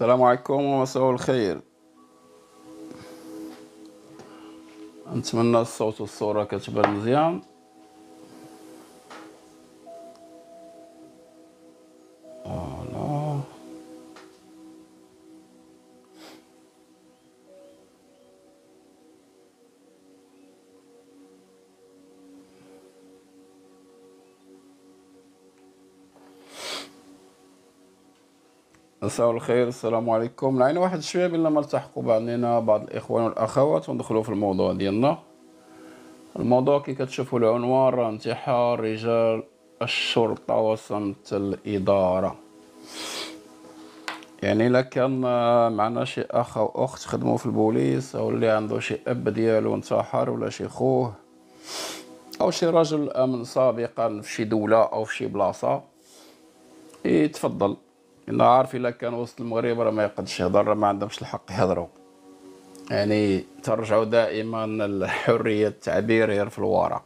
السلام عليكم ومساء الخير نتمنى الصوت والصوره كتبان مزيان مساء الخير السلام عليكم لعينا واحد شويه بلا لما التحقوا بعضنا بعض الاخوان والاخوات وندخلوا في الموضوع ديالنا الموضوع كي كتشوفوا العنوان راه انتحار رجال الشرطه وصمت الاداره يعني الا كان معنا شي اخ او اخت خدموا في البوليس او اللي عنده شي اب ديالو انتحر ولا شي خوه او شي رجل امن سابقا في شي دوله او في شي بلاصه يتفضل إنا عارف الا كان وسط المغرب راه ما يقدش يهضر ما عندهمش الحق يهضروا يعني ترجعوا دائما الحريه التعبير غير في الورق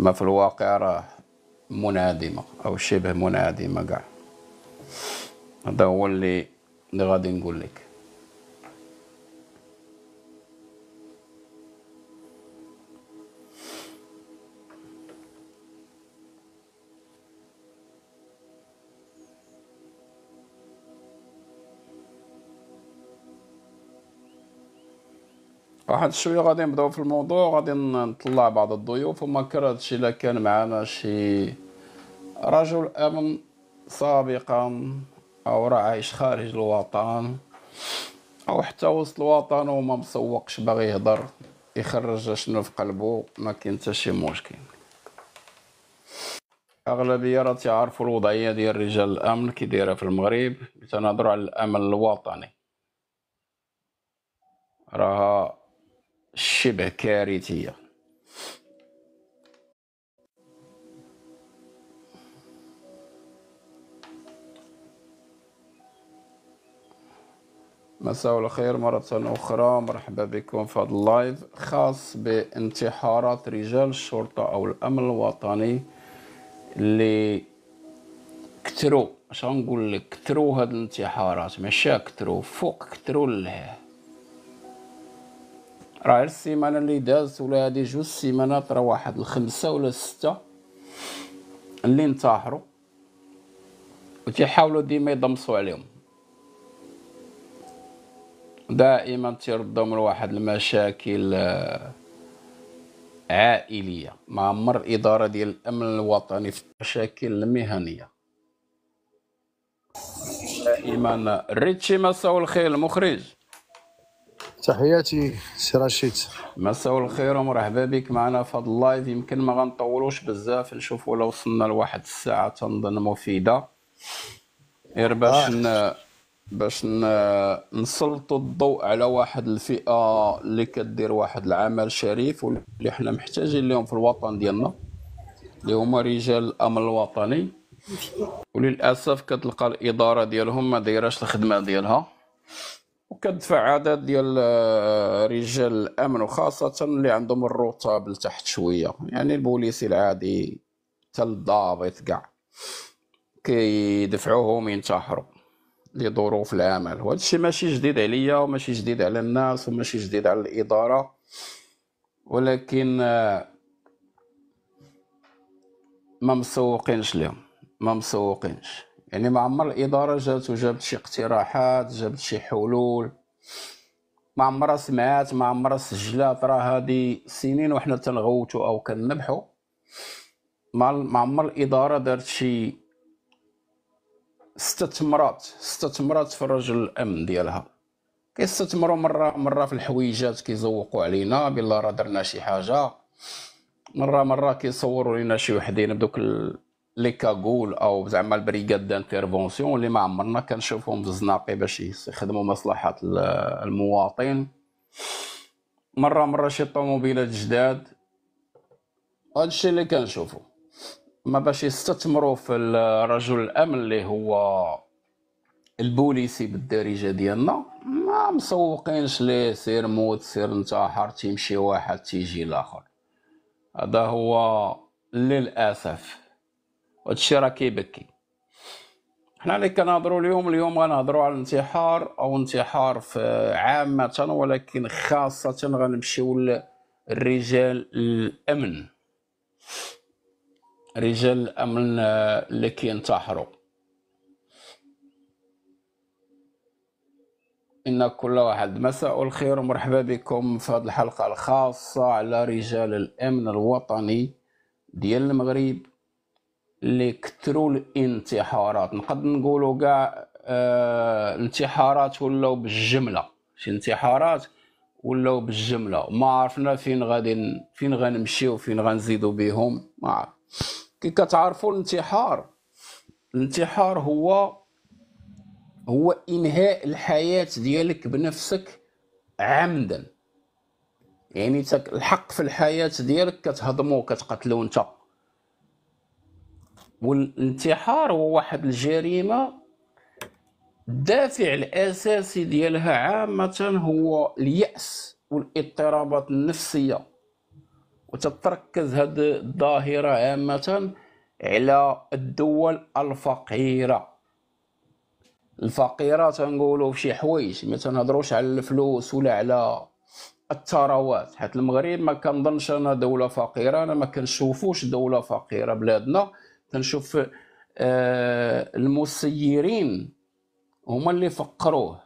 اما في الواقع راه منعدمه او شبه منعدمه كاع هذا هو اللي اللي غادي نقول لك واحد شويه غادي نبداو في الموضوع غادي نطلع بعض الضيوف وما كرهتش الا كان معنا شي رجل امن سابقا او راه عايش خارج الوطن او حتى وسط الوطن وما مسوقش باغي يهضر يخرج شنو في قلبه ما كاين حتى شي مشكل اغلبيه راه تعرفوا الوضعيه ديال رجال الامن كي دايره في المغرب تنهضروا على الامن الوطني راها شبه كارثية مساء الخير مرة أخرى مرحبا بكم في هذا اللايف خاص بانتحارات رجال الشرطة أو الأمن الوطني اللي كترو اش لك كترو هاد الانتحارات ماشي كترو فوق كترو لله راه السيمانه اللي دازت ولا هادي جوج سيمانات راه واحد الخمسه ولا سته اللي انتحروا تيحاولو ديما يضمصو عليهم دائما تيردهم لواحد المشاكل آه، عائليه مع مر اداره ديال الامن الوطني في المشاكل المهنيه دائما ريتشي مساو الخير المخرج تحياتي سي رشيد مساء الخير ومرحبا بك معنا في هذا اللايف يمكن ما غنطولوش بزاف نشوفوا لو وصلنا لواحد الساعه تنظن مفيده غير باش آه. باش نسلطوا الضوء على واحد الفئه اللي كدير واحد العمل شريف واللي حنا محتاجين لهم في الوطن ديالنا اللي هما رجال الامن الوطني وللاسف كتلقى الاداره ديالهم ما دايراش الخدمه ديالها وكتدفع عدد ديال آه، رجال الامن وخاصه اللي عندهم الرتب لتحت شويه يعني البوليسي العادي حتى الضابط كاع كيدفعوهم ينتحروا لظروف العمل وهذا الشيء ماشي جديد عليا وماشي جديد على الناس وماشي جديد على الاداره ولكن آه، ما مسوقينش لهم ما مسوقينش يعني ما عمر الإدارة جات وجابت شي اقتراحات جابت شي حلول ما عمرها سمعات ما عمرها سجلات راه هادي سنين وحنا تنغوتو أو كنبحو ما عمر الإدارة دارت شي استثمرات استثمرات في الرجل الأمن ديالها كيستثمروا مرة مرة في الحويجات كيزوقوا علينا بلا راه درنا شي حاجة مرة مرة كيصوروا لينا شي وحدين بدوك ال... لي كاغول او زعما البريغاد دانترفونسيون اللي ما عمرنا كنشوفهم في الزناقي باش يخدموا مصلحه المواطن مره مره شي طوموبيلات جداد هادشي اللي كنشوفو ما باش يستثمروا في رجل الامن اللي هو البوليسي بالدارجه ديالنا ما مسوقينش ليه سير موت سير انتحر تيمشي واحد تيجي الاخر هذا هو للاسف وهادشي راه كيبكي حنا اللي كنهضروا اليوم اليوم غنهضروا على الانتحار او انتحار في عامه ولكن خاصه غنمشيو للرجال الامن رجال الامن آه، اللي كينتحروا ان كل واحد مساء الخير ومرحبا بكم في هذه الحلقه الخاصه على رجال الامن الوطني ديال المغرب اللي كثروا الانتحارات نقد نقولوا كاع الانتحارات آه، ولاو بالجمله شي انتحارات ولاو بالجمله ما عرفنا فين غادي فين غنمشيو فين غنزيدو بهم ما عارف كي كتعرفوا الانتحار الانتحار هو هو انهاء الحياه ديالك بنفسك عمدا يعني الحق في الحياه ديالك كتهضمو كتقتلو انت والانتحار هو واحد الجريمه الدافع الاساسي ديالها عامه هو الياس والاضطرابات النفسيه وتتركز هذه الظاهره عامه على الدول الفقيره الفقيره تنقولوا في شي حوايج ما تنهضروش على الفلوس ولا على الثروات حيت المغرب ما كنظنش انا دوله فقيره انا ما كنشوفوش دوله فقيره بلادنا تنشوف آه، المسيرين هما اللي فقروه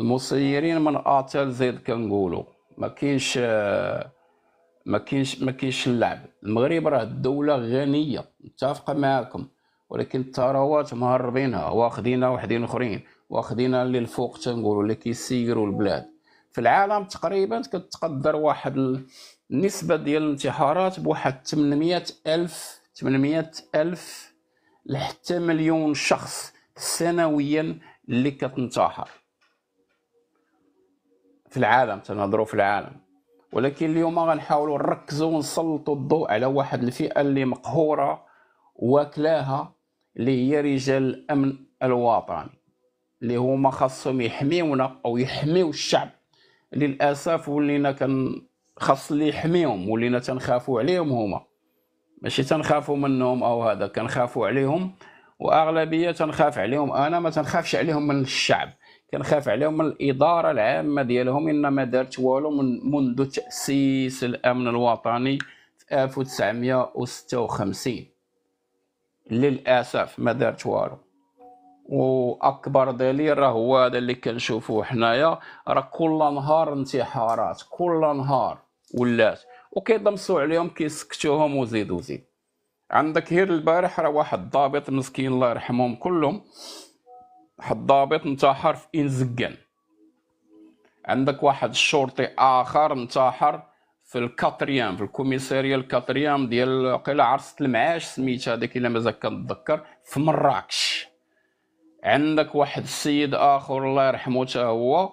المسيرين من ا زيد زد كنقولوا ما كاينش آه، ما كاينش ما كاينش اللعب المغرب راه دوله غنيه متفق معاكم ولكن الثروات مهربينها واخدينها وحدين اخرين واخدينها اللي الفوق تنقولوا اللي كيسيروا البلاد في العالم تقريبا كتقدر واحد النسبه ديال الانتحارات بواحد 800 الف 800 الف لحتى مليون شخص سنويا اللي كتنتحر في العالم تنهضرو في العالم ولكن اليوم غنحاولوا نركزوا ونسلطوا الضوء على واحد الفئه اللي مقهوره واكلاها اللي هي رجال الامن الوطني اللي هما خاصهم يحميونا او يحميو الشعب للاسف ولينا كن خاص اللي يحميهم ولينا تنخافوا عليهم هما ماشي تنخافوا منهم او هذا كنخافوا عليهم واغلبيه تنخاف عليهم انا ما تنخافش عليهم من الشعب كنخاف عليهم من الاداره العامه ديالهم ان ما دارت والو من منذ تاسيس الامن الوطني في 1956 للاسف ما دارت والو واكبر دليل راه هو هذا اللي كنشوفوه حنايا راه كل نهار انتحارات كل نهار ولات وكيضمسوا عليهم كيسكتوهم وزيد وزيد عندك هير البارح راه واحد الضابط مسكين الله يرحمهم كلهم واحد الضابط انتحر في انزكان عندك واحد الشرطي اخر انتحر في الكاتريام في الكوميساريه الكاتريام ديال قيل عرس المعاش سميتها هذيك الا مازال كنتذكر في مراكش عندك واحد السيد اخر الله يرحمه حتى هو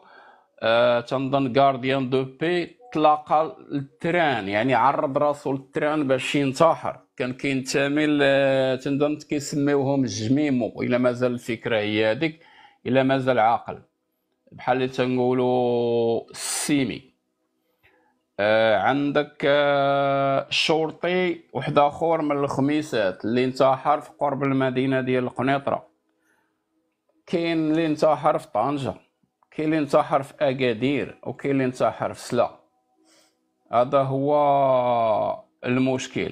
آه تنظن غارديان دو بي تلاقى للتران يعني عرض راسو للتران باش ينتحر كان كينتمي تنظن كيسميوهم الجميمو الا مازال الفكره هي هذيك الا مازال عاقل بحال اللي تنقولوا السيمي آه عندك آه شرطي واحد اخر من الخميسات اللي انتحر في قرب المدينه ديال القنيطره كاين اللي انتحر في طنجه كاين اللي انتحر في اكادير وكاين اللي انتحر في سلا هذا هو المشكل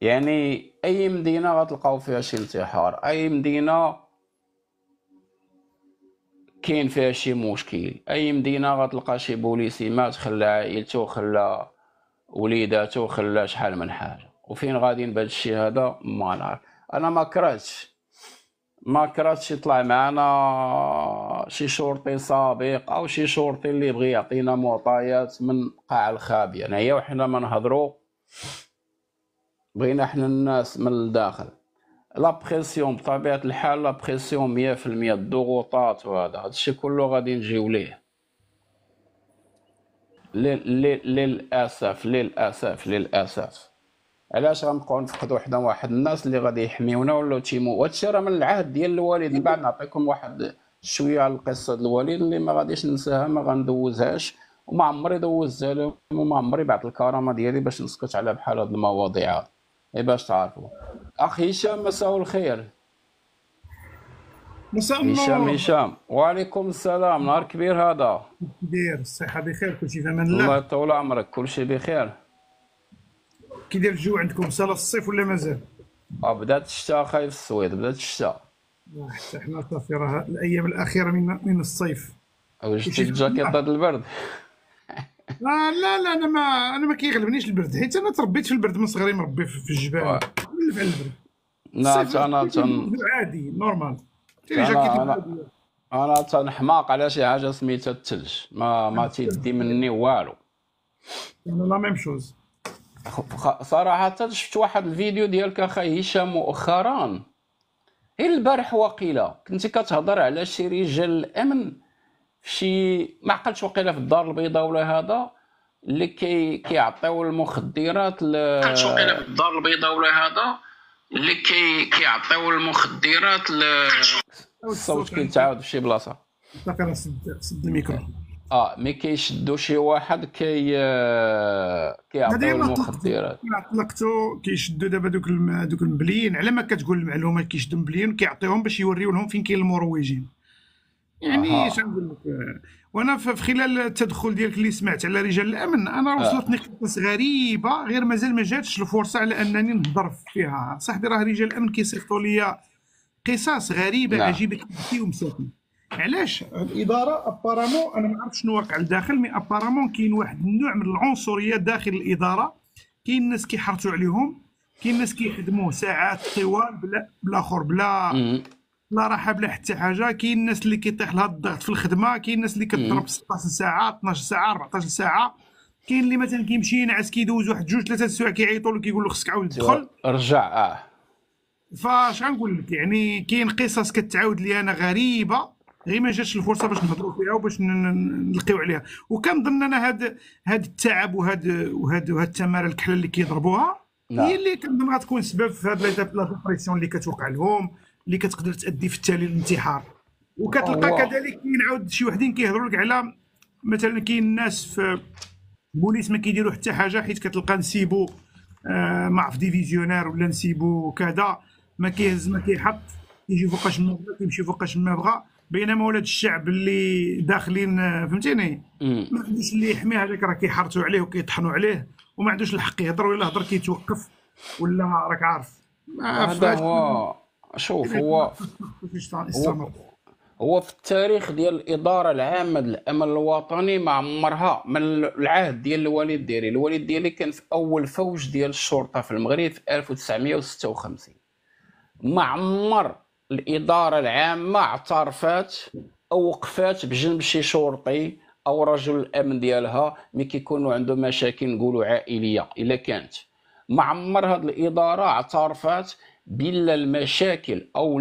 يعني اي مدينه غتلقاو فيها شي انتحار اي مدينه كاين فيها شي مشكل اي مدينه غتلقى شي بوليسي مات خلى عائلته وخلى وليداته وخلى شحال من حاجه وفين غادي نبدل الشيء هذا ما نعرف انا ما كرهتش ما كراتش يطلع معنا شي شرطي سابق او شي شرطي اللي بغي يعطينا معطيات من قاع الخابيه يعني هي وحنا ما نهضروا بغينا حنا الناس من الداخل لا بريسيون بطبيعه الحال لا بريسيون 100% الضغوطات وهذا هادشي كله غادي نجيو ليه للاسف للاسف, للأسف. علاش غنبقاو نفقدوا حدا واحد الناس اللي غادي يحميونا ولا تيمو هادشي راه من العهد ديال الوالد من بعد نعطيكم واحد شويه على القصه ديال الوالد اللي ما غاديش ننساها ما غندوزهاش وما عمري دوزها لهم وما عمري بعت الكرامه ديالي باش نسكت على بحال هاد المواضيع اي باش تعرفوا اخ هشام مساء الخير مساء النور هشام هشام وعليكم السلام نهار كبير هذا كبير الصحه بخير كلشي في امان الله الله يطول عمرك كلشي بخير كي داير الجو عندكم سال الصيف ولا مازال؟ اه بدات الشتاء خايف السويد بدات الشتاء آه، حتى حنا صافي راه الايام الاخيره من من الصيف وجدتي الجاكيطات البرد لا آه، لا لا انا ما انا ما كيغلبنيش البرد حيت انا تربيت في البرد من صغري مربي في الجبال آه. نلف على البرد لا انا تن... عادي نورمال انا انا تنحماق على شي حاجه سميتها الثلج ما ما تيدي مني والو انا لا ميم شوز صراحه شفت واحد الفيديو ديالك اخي هشام مؤخرا غير البارح وقيله كنتي كتهضر على شي رجال الامن شي ما عقلتش وقيله في الدار البيضاء ولا هذا اللي كي كيعطيو المخدرات ل وقيله في الدار البيضاء ولا هذا اللي كي كيعطيو المخدرات ل الصوت كيتعاود في شي بلاصه صافي سد سد الميكرو اه مي كيشدوا شي واحد كي آه، كيعطيو المخدرات طلقتو كيشدو دابا دوك الم... دوك المبليين على ما كتقول المعلومه كيشدو المبليين كيعطيهم باش يوريو لهم فين كاين المروجين يعني اش نقول لك وانا في خلال التدخل ديالك اللي سمعت على رجال الامن انا آه. وصلتني قصص غريبه غير مازال ما جاتش الفرصه على انني نهضر فيها صاحبي راه رجال الامن كيصيفطوا لي قصص غريبه نعم. عجيبه كيبكي ومساكن علاش الاداره ابارامون انا ما عرفتش شنو واقع لداخل مي ابارامون كاين واحد النوع من العنصريه داخل الاداره كاين الناس كيحرتوا عليهم كاين الناس كيخدموا ساعات طوال بلا بلاخر بلا لا راحه بلا حتى حاجه كاين الناس اللي كيطيح لها الضغط في الخدمه كاين الناس اللي كتضرب 16 ساعه 12 ساعه 14 ساعه كاين اللي مثلا كيمشي ينعس كيدوز واحد جوج ثلاثه السوايع كيعيطوا له كيقول له خصك عاود تدخل رجع اه فاش غنقول لك يعني كاين قصص كتعاود لي انا غريبه غير ما جاتش الفرصه باش نهضروا فيها وباش نلقيو عليها وكنظن انا هاد هاد التعب وهاد وهاد وهاد التماره الكحله اللي كيضربوها نعم. هي اللي كنظن غتكون سبب في هاد لا بريسيون اللي كتوقع لهم اللي كتقدر تادي في التالي للانتحار وكتلقى كذلك كاين عاود شي وحدين كيهضروا لك على مثلا كاين الناس في بوليس ما كيديروا حتى حاجه حيت كتلقى نسيبو آه مع في ديفيزيونير ولا نسيبو كذا ما كيهز ما كيحط يجي فوقاش ما بغا كيمشي فوقاش ما بغا بينما ولاد الشعب اللي داخلين فهمتيني ما عندوش اللي يحميه هذاك راه كيحرتوا عليه وكيطحنوا عليه وما عندوش الحق يهضر ولا هضر كيتوقف ولا راك عارف هذا هو شوف هو هو, هو في التاريخ ديال الاداره العامه للامن الوطني ما عمرها من العهد ديال الوالد ديالي الوالد ديالي كان في اول فوج ديال الشرطه في المغرب في 1956 ما عمر الإدارة العامة اعترفت أو وقفات بجنب شي شرطي أو رجل الأمن ديالها مي كيكونوا عنده مشاكل نقولوا عائلية إلا كانت ما عمر هاد الإدارة اعترفت بلا المشاكل أو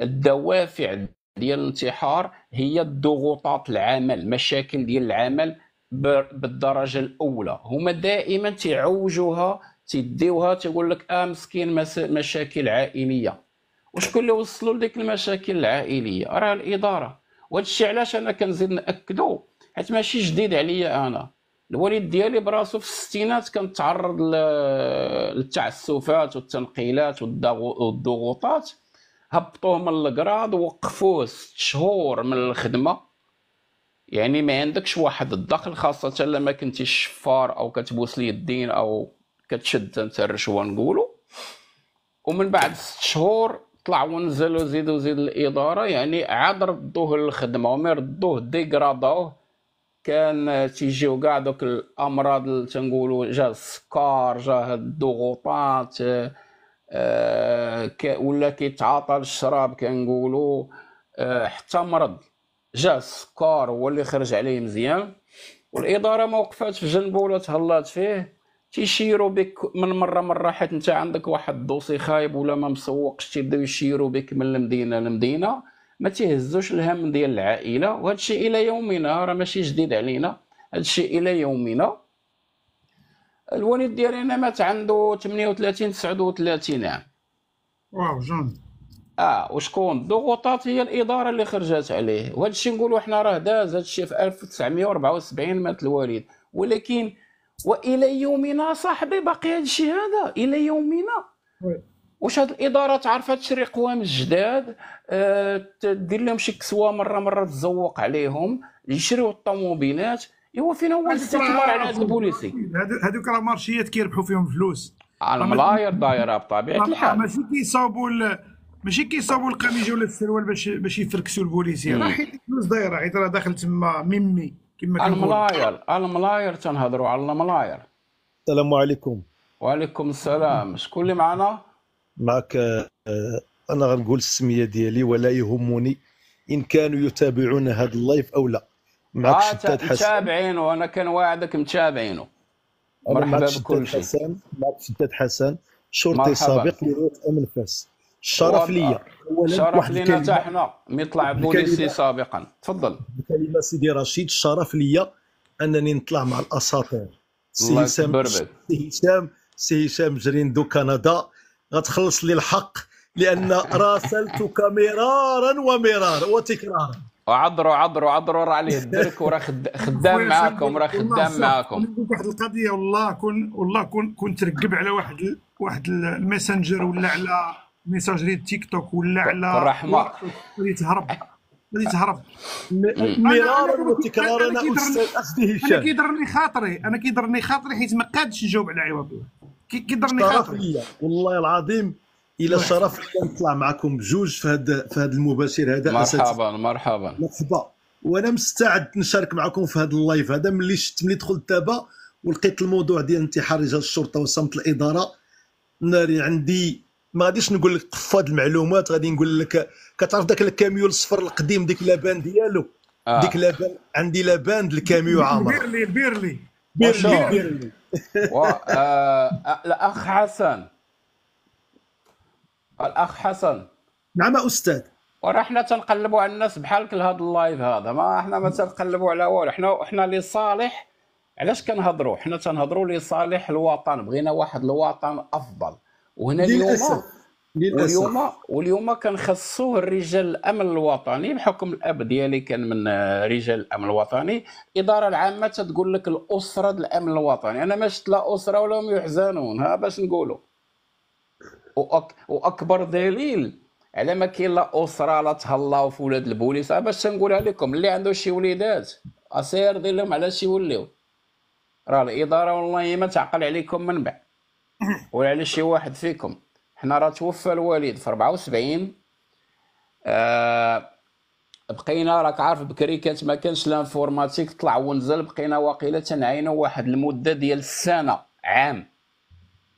الدوافع ديال الانتحار هي الضغوطات العمل مشاكل ديال العمل بالدرجه الاولى هما دائما تيعوجوها تيديوها تيقول لك اه مسكين مشاكل عائليه وشكون اللي وصلوا لديك المشاكل العائليه راه الاداره وهذا الشيء علاش انا كنزيد ناكدو حيت ماشي جديد عليا انا الوالد ديالي براسو في الستينات كان تعرض للتعسفات والتنقيلات والضغوطات هبطوه من الكراد ووقفوه ست شهور من الخدمه يعني ما عندكش واحد الدخل خاصة لما كنتي شفار أو كتبوس اليدين أو كتشد أنت الرشوة نقولو ومن بعد ست شهور طلع ونزل وزيد وزيد الاداره يعني عاد ردوه للخدمه ومي ردوه ديكراداوه كان تيجيو كاع دوك الامراض تنقولو جا السكر جا الضغوطات آه، آه، ولا كيتعاطى الشراب كنقولو آه، حتى مرض جا السكر هو اللي خرج عليه مزيان والاداره ما وقفات في جنبه ولا تهلات فيه تيشيروا بك من مره مره حيت انت عندك واحد الدوسي خايب ولا ما مسوقش تيبداو يشيروا بك من المدينه لمدينه ما تيهزوش الهم ديال العائله وهذا الشيء الى يومنا راه ماشي جديد علينا هذا الشيء الى يومنا الوالد ديالي انا مات عنده 38 39 عام واو جون اه وشكون الضغوطات هي الاداره اللي خرجت عليه وهذا الشيء نقولوا حنا راه داز هذا الشيء في 1974 مات الوالد ولكن والى يومنا صاحبي باقي هذا الشيء هذا الى يومنا واش هاد الاداره تعرف تشري قوام الجداد أه لهم شي كسوه مره مره تزوق عليهم يشريو الطوموبيلات ايوا فين هو الاستثمار على هاد البوليسي هادوك راه مارشيات كيربحوا فيهم فلوس آه، الملاير دايره بطبيعه الحال ماشي كيصاوبوا ماشي كيصاوبوا القميجه ولا السروال باش باش يفركسوا البوليسي راه حيت الفلوس دايره حيت راه داخل تما ميمي كما الملاير الملاير تنهضروا على الملاير السلام عليكم وعليكم السلام شكون اللي معنا معك آه، انا غنقول السميه ديالي ولا يهمني ان كانوا يتابعون هذا اللايف او لا معك آه شداد حسن متابعينه انا كان واعدك متابعينه مرحبا بكل شيء معك شداد حسن شرطي مرحبا. سابق لرؤيه امن فاس الشرف ليا الشرف لينا حتى حنا ملي طلع بوليسي سابقا تفضل بكلمه سيدي رشيد الشرف ليا انني نطلع مع الاساطير سي هشام سي هشام سي هشام جرين دو كندا غتخلص لي الحق لان راسلتك مرارا ومرارا وتكرارا وعذروا عذروا عذروا راه عليه الدرك وراه خدام معاكم راه خدام معاكم واحد القضيه والله كون والله كون كنت تركب على واحد واحد الماسنجر ولا على ميساجري تيك توك ولا على غادي تهرب غادي تهرب مرارا وتكرارا استاذ هشام انا كيضرني خاطري انا كيضرني خاطري حيت ما قادش نجاوب على عوض كيضرني خاطري والله العظيم الى شرف نطلع معكم بجوج في هذا في هذا المباشر هذا مرحبا مرحبا مرحبا وانا مستعد نشارك معكم في هذا اللايف هذا ملي شفت ملي دخلت دابا ولقيت الموضوع ديال انتحار رجال الشرطه وصمت الاداره ناري عندي ما غاديش نقول لك طفى المعلومات غادي نقول لك كتعرف ذاك الكاميو الصفر القديم ديك لابان ديالو آه. ديك لابان عندي لابان الكاميو عامر بيرلي بيرلي بيرلي بيرلي و... آه،, آه... الاخ حسن الاخ حسن نعم استاذ وراه حنا تنقلبوا على الناس بحالك لهذا اللايف هذا ما حنا ما تنقلبوا على والو حنا حنا اللي صالح علاش كنهضروا حنا تنهضروا لصالح الوطن بغينا واحد الوطن افضل وهنا اليوم واليوم واليوم كان خصوه الرجال الامن الوطني بحكم الاب ديالي كان من رجال الامن الوطني الاداره العامه تقول لك الاسره الامن الوطني انا ما شفت لا اسره ولا هم يحزنون ها باش نقولوا وأك... واكبر دليل على ما كاين لا اسره لا تهلاو في ولاد البوليس باش نقولها لكم اللي عنده شي وليدات اسير دير لهم على شي يوليو راه الاداره والله ما تعقل عليكم من بعد ولا على شي واحد فيكم حنا راه توفى الوالد في 74 آه بقينا راك عارف بكري كانت ما كانش لانفورماتيك طلع ونزل بقينا واقيلا تنعينو واحد المده ديال السنه عام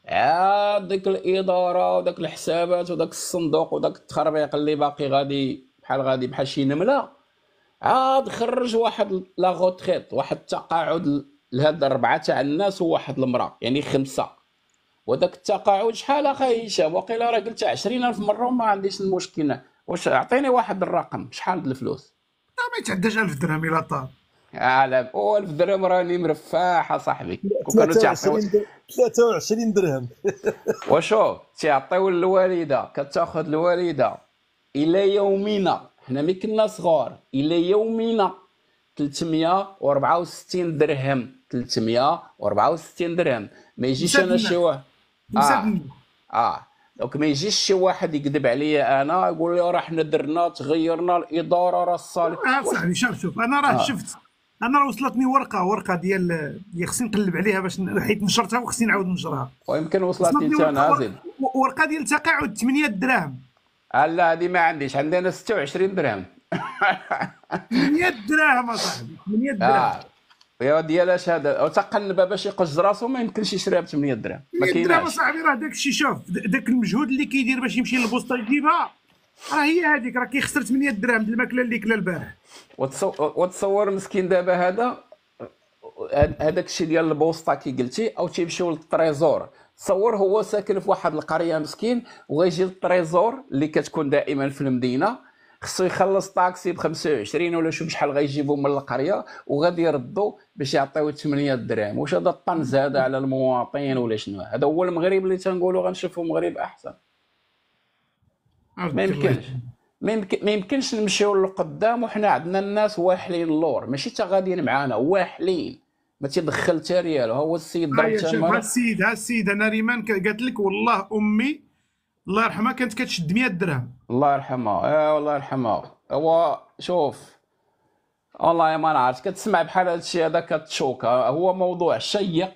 عاد آه، ديك الاداره وداك الحسابات وداك الصندوق وداك التخربيق اللي باقي غادي بحال غادي بحال شي نمله عاد خرج واحد لا واحد التقاعد لهاد الربعه تاع الناس وواحد المراه يعني خمسه وداك التقاعد شحال اخي هشام وقيلا راه قلت 20000 مره وما عنديش المشكل واش اعطيني واحد الرقم شحال الفلوس ما يتعداش 1000 درهم الا طار عالم او 1000 درهم راني مرفاح اصاحبي وكانوا تعطيو 23 درهم وشوف تعطيو للوالده كتاخذ الوالده الى يومنا حنا ملي كنا صغار الى يومنا 364 درهم 364 درهم ما يجيش انا شي واحد اه, آه. دونك ما يجيش شي واحد يكذب عليا انا يقول لي راه حنا درنا تغيرنا الاداره راه الصالح اه صاحبي شوف شوف انا راه آه. شفت انا راه وصلتني ورقه ورقه ديال اللي خصني نقلب عليها باش حيت نشرتها وخصني نعاود نشرها ويمكن وصلتني انت انا زين ورقه ديال تقاعد 8 دراهم آه، لا هذه ما عنديش عندي انا 26 درهم 8 دراهم اصاحبي 8 آه. دراهم يا ديالها هذا او تقلب باش يقج راسو ما يمكنش يشريها ب 8 درهم ما كايناش صاحبي راه داك الشيء شوف داك المجهود اللي كيدير باش يمشي للبوسطه يجيبها راه هي هذيك راه كيخسر 8 درهم الماكله اللي كلا البارح وتصور مسكين دابا هذا هذاك الشيء ديال البوسطه كي قلتي او تيمشيو للتريزور تصور هو ساكن في واحد القريه مسكين وغيجي للتريزور اللي كتكون دائما في المدينه خصو يخلص طاكسي ب 25 ولا شوف شحال غيجيبو من القريه وغادي يردو باش يعطيو 8 دراهم واش هذا الطنز هذا على المواطن ولا شنو هذا هو المغرب اللي تنقولوا غنشوفوا المغرب احسن ما يمكنش ما يمكنش نمشيو للقدام وحنا عندنا الناس واحلين اللور ماشي حتى غاديين معانا واحلين ما تيدخل حتى ريال هو السيد ضرب ها السيد ها السيد انا ريمان قالت لك والله امي الله يرحمها كانت كتشد 100 درهم الله يرحمها اه الله يرحمها هو شوف والله ما نعرف كتسمع بحال هادشي هذا كتشوك هو موضوع شيق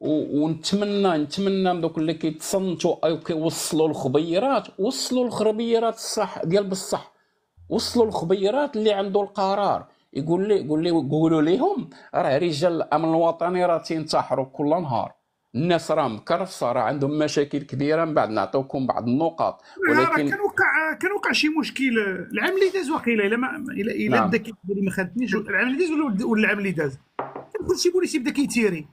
ونتمنى نتمنى من دوك اللي كيتصنتوا او كيوصلوا الخبيرات وصلوا الخبيرات الصح ديال بصح وصلوا الخبيرات اللي عنده القرار يقول لي يقول لي قولوا ليهم راه رجال الامن الوطني راه تينتحروا كل نهار الناس راه مكرفصه راه عندهم مشاكل كبيره من بعد نعطيكم بعض النقط ولكن كان وقع كان وقع شي مشكل العام اللي داز واقيلا الا ما الا الا نعم. بدا ما خدتنيش العام اللي داز ولا العام اللي داز كان كلشي بوليسي بدا كيتيري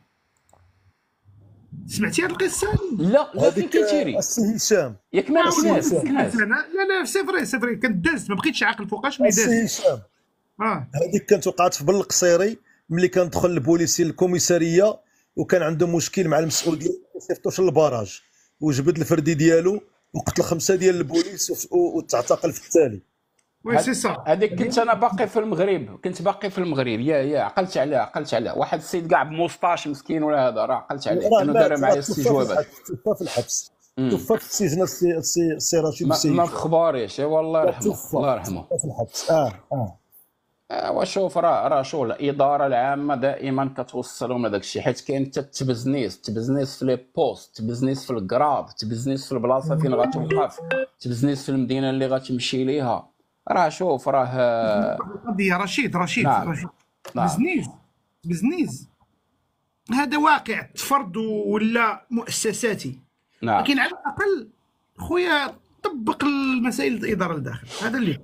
سمعتي هذه القصه؟ لا لا فين كيتيري؟ السي هشام ياك ما هشام لا لا سي فري سي فري كنت داز ما بقيتش عاقل فوقاش مي داز السي هشام اه هذيك كانت وقعت في بلقصيري ملي كندخل البوليسي الكوميساريه وكان عنده مشكل مع المسؤول ديالو ما صيفطوش وجبد الفردي ديالو وقتل خمسه ديال البوليس وتعتقل في التالي وي سي سا هذيك كنت انا باقي في المغرب كنت باقي في المغرب يا يا عقلت عليها عقلت عليها واحد السيد كاع بموسطاش مسكين ولا هذا راه عقلت عليه كانوا دار معايا استجوابات توفى في الحبس توفى في السجن السي رشيد السيد ما اي والله يرحمه الله يرحمه في الحبس اه اه آه، وشوف راه راه شو الاداره العامه دائما كتوصلهم لداك الشيء حيت كاين حتى التبزنيس التبزنيس في لي بوست التبزنيس في الكراف التبزنيس في البلاصه فين غتوقف التبزنيس في المدينه اللي غتمشي ليها راه شوف راه قضيه رشيد رشيد نعم. رشيد نعم. بزنيز بزنيز هذا واقع تفرد ولا مؤسساتي نعم. لكن على الاقل خويا طبق المسائل الاداره لداخل هذا اللي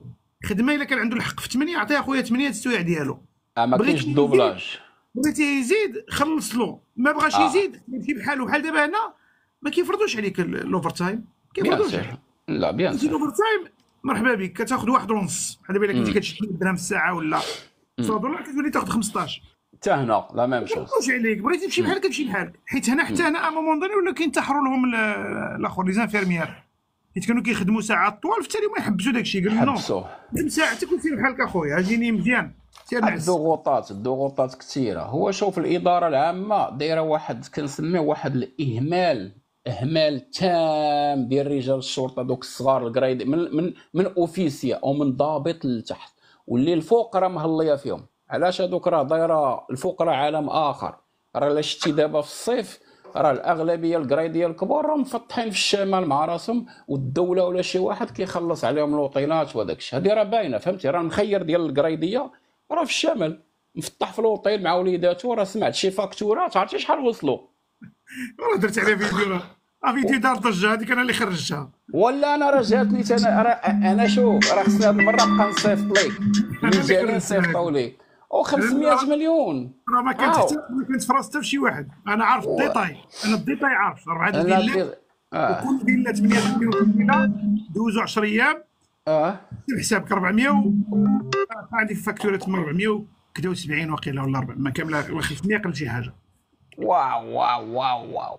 خدمه الا كان عنده الحق في 8 عطيه اخويا 8 السويع ديالو آه، ما كاينش الدوبلاج بغيت يزيد خلص له ما بغاش آه. يزيد يمشي بحاله بحال دابا هنا ما كيفرضوش عليك الاوفر تايم كيفرضوش لا بيان سير الاوفر تايم مرحبا بك كتاخذ واحد ونص بحال دابا الا كنتي كتشد درهم الساعه ولا 9 دولار كتولي تاخذ 15 حتى هنا لا ميم شوز كنقولش عليك بغيتي تمشي بحالك تمشي بحالك حيت هنا حتى هنا امون آه، دوني ولا كينتحروا لهم الاخر لي زانفيرميير حيت كانوا كيخدموا ساعات طوال في التالي ما يحبسوا داك الشيء قال نو خدم ساعتك وسير بحالك اخويا اجيني مزيان سير الضغوطات الضغوطات كثيره هو شوف الاداره العامه دايره واحد كنسميه واحد الاهمال اهمال تام ديال رجال الشرطه دوك الصغار الكرايد من من من اوفيسيا او من ضابط لتحت واللي الفوق راه مهليه فيهم علاش هذوك راه دايره الفوق راه عالم اخر راه لا شتي دابا في الصيف راه الاغلبيه ديال الكبار راهم مفطحين في الشمال مع راسهم والدوله ولا شي واحد كيخلص عليهم الوطينات وداك الشيء هذه راه باينه فهمتي راه المخير ديال الكريديه راه في الشمال مفطح في الوطيل مع وليداتو راه سمعت شي فاكتوره تعرفتي شحال وصلوا والله درت عليها فيديو راه فيديو دار ضجه هذيك انا اللي خرجتها ولا انا راه جاتني انا انا شوف راه خصني هذه المره نبقى نصيفط ليك اللي جاني نصيفطو ليك او 500 مليون راه ما كانت حتى ما كانت في راس حتى شي واحد انا عارف الديتاي انا الديتاي عارف اربعه الفيلات آه. وكل فيلا 8 مليون في الفيلا دوزوا 10 ايام اه حسابك 400 عندي فاكتوره تما 70 وقيله ولا 400 ما كامله 500 قل شي حاجه واو واو واو واو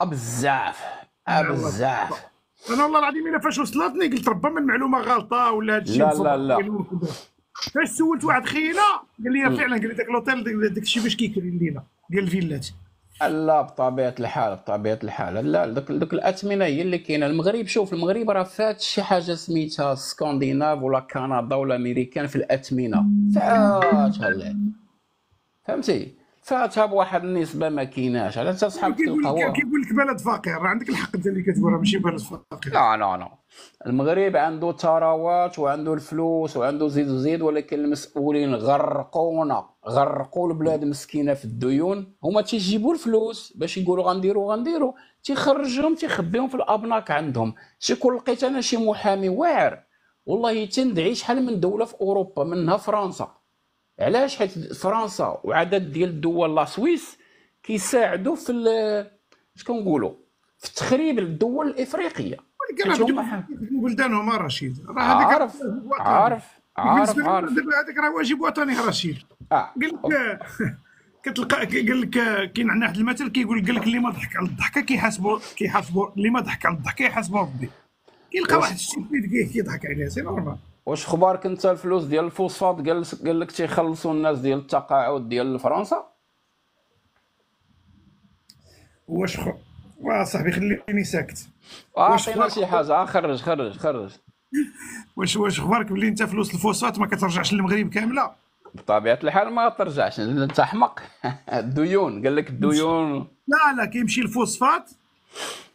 واو بزاف بزاف انا والله العظيم الا فاش وصلتني قلت ربما المعلومه غلطه ولا هادشي لا لا لا فاش سولت واحد خينا قال لي فعلا قال لي داك لوتيل داك الشيء باش كيكري لينا ديال الفيلات لا بطبيعه الحال بطبيعه الحال لا دوك دوك الاثمنه هي اللي كاينه المغرب شوف المغرب راه فات شي حاجه سميتها سكنديناف ولا كندا ولا امريكان في الاثمنه فاتها فهمتي تاب واحد النسبه ما كايناش على تصحاب القهوه كيقول لك بلد فقير راه عندك الحق ديال اللي كتقول راه ماشي بلد فقير لا لا لا المغرب عنده ثروات وعنده الفلوس وعنده زيد وزيد ولكن المسؤولين غرقونا غرقوا البلاد مسكينه في الديون هما تيجيبوا الفلوس باش يقولوا غنديروا غنديروا تيخرجهم تيخبيهم في الابناك عندهم شي كل لقيت انا شي محامي واعر والله تندعي شحال من دوله في اوروبا منها فرنسا علاش حيت فرنسا وعدد ديال الدول لا سويس كيساعدوا في اش كنقولوا في تخريب الدول الافريقيه بلدانهم رشيد راه عارف عارف عارف عارف هذاك راه واجب وطني رشيد آه. قال لك كتلقى قال لك كاين عندنا واحد المثل كيقول لك اللي ما ضحك على الضحكه كيحاسبوا كيحاسبوا اللي ما ضحك على الضحكه يحاسبوا ربي كيلقى واحد الشيء كيضحك عليه سي نورمال واش اخبارك انت الفلوس ديال الفوسفات قال لك قال لك تيخلصوا الناس ديال التقاعد ديال فرنسا واش خو وا صاحبي خليني ساكت آه، خبارك... شي حاجه آه، خرج خرج خرج واش واش اخبارك بلي انت فلوس الفوسفات ما كترجعش للمغرب كامله بطبيعه الحال ما ترجعش انت حمق الديون قال لك الديون لا لا كيمشي الفوسفات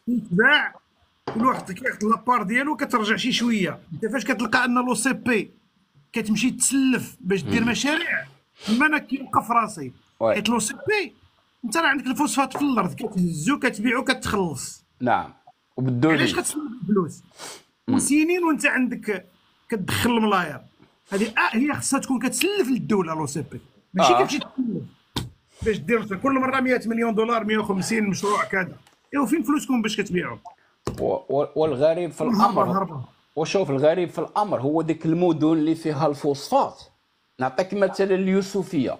يتباع كل واحد كياخذ لابار ديالو كترجع شي شويه انت فاش كتلقى ان لو سي بي كتمشي تسلف باش دير مشاريع تما انا كيوقف راسي حيت لو سي بي انت راه عندك الفوسفات في الارض كتهزو كتبيعو كتخلص نعم وبالدولي علاش كتسلف الفلوس وسنين وانت عندك كتدخل الملاير هذه آه هي خصها تكون كتسلف للدوله لو سي بي ماشي آه. كتمشي تسلف باش دير كل مره 100 مليون دولار 150 مشروع كذا ايوا فين فلوسكم باش كتبيعوا والغريب في الامر وشوف الغريب في الامر هو ديك المدن اللي فيها الفوسفات نعطيك مثلا اليوسفيه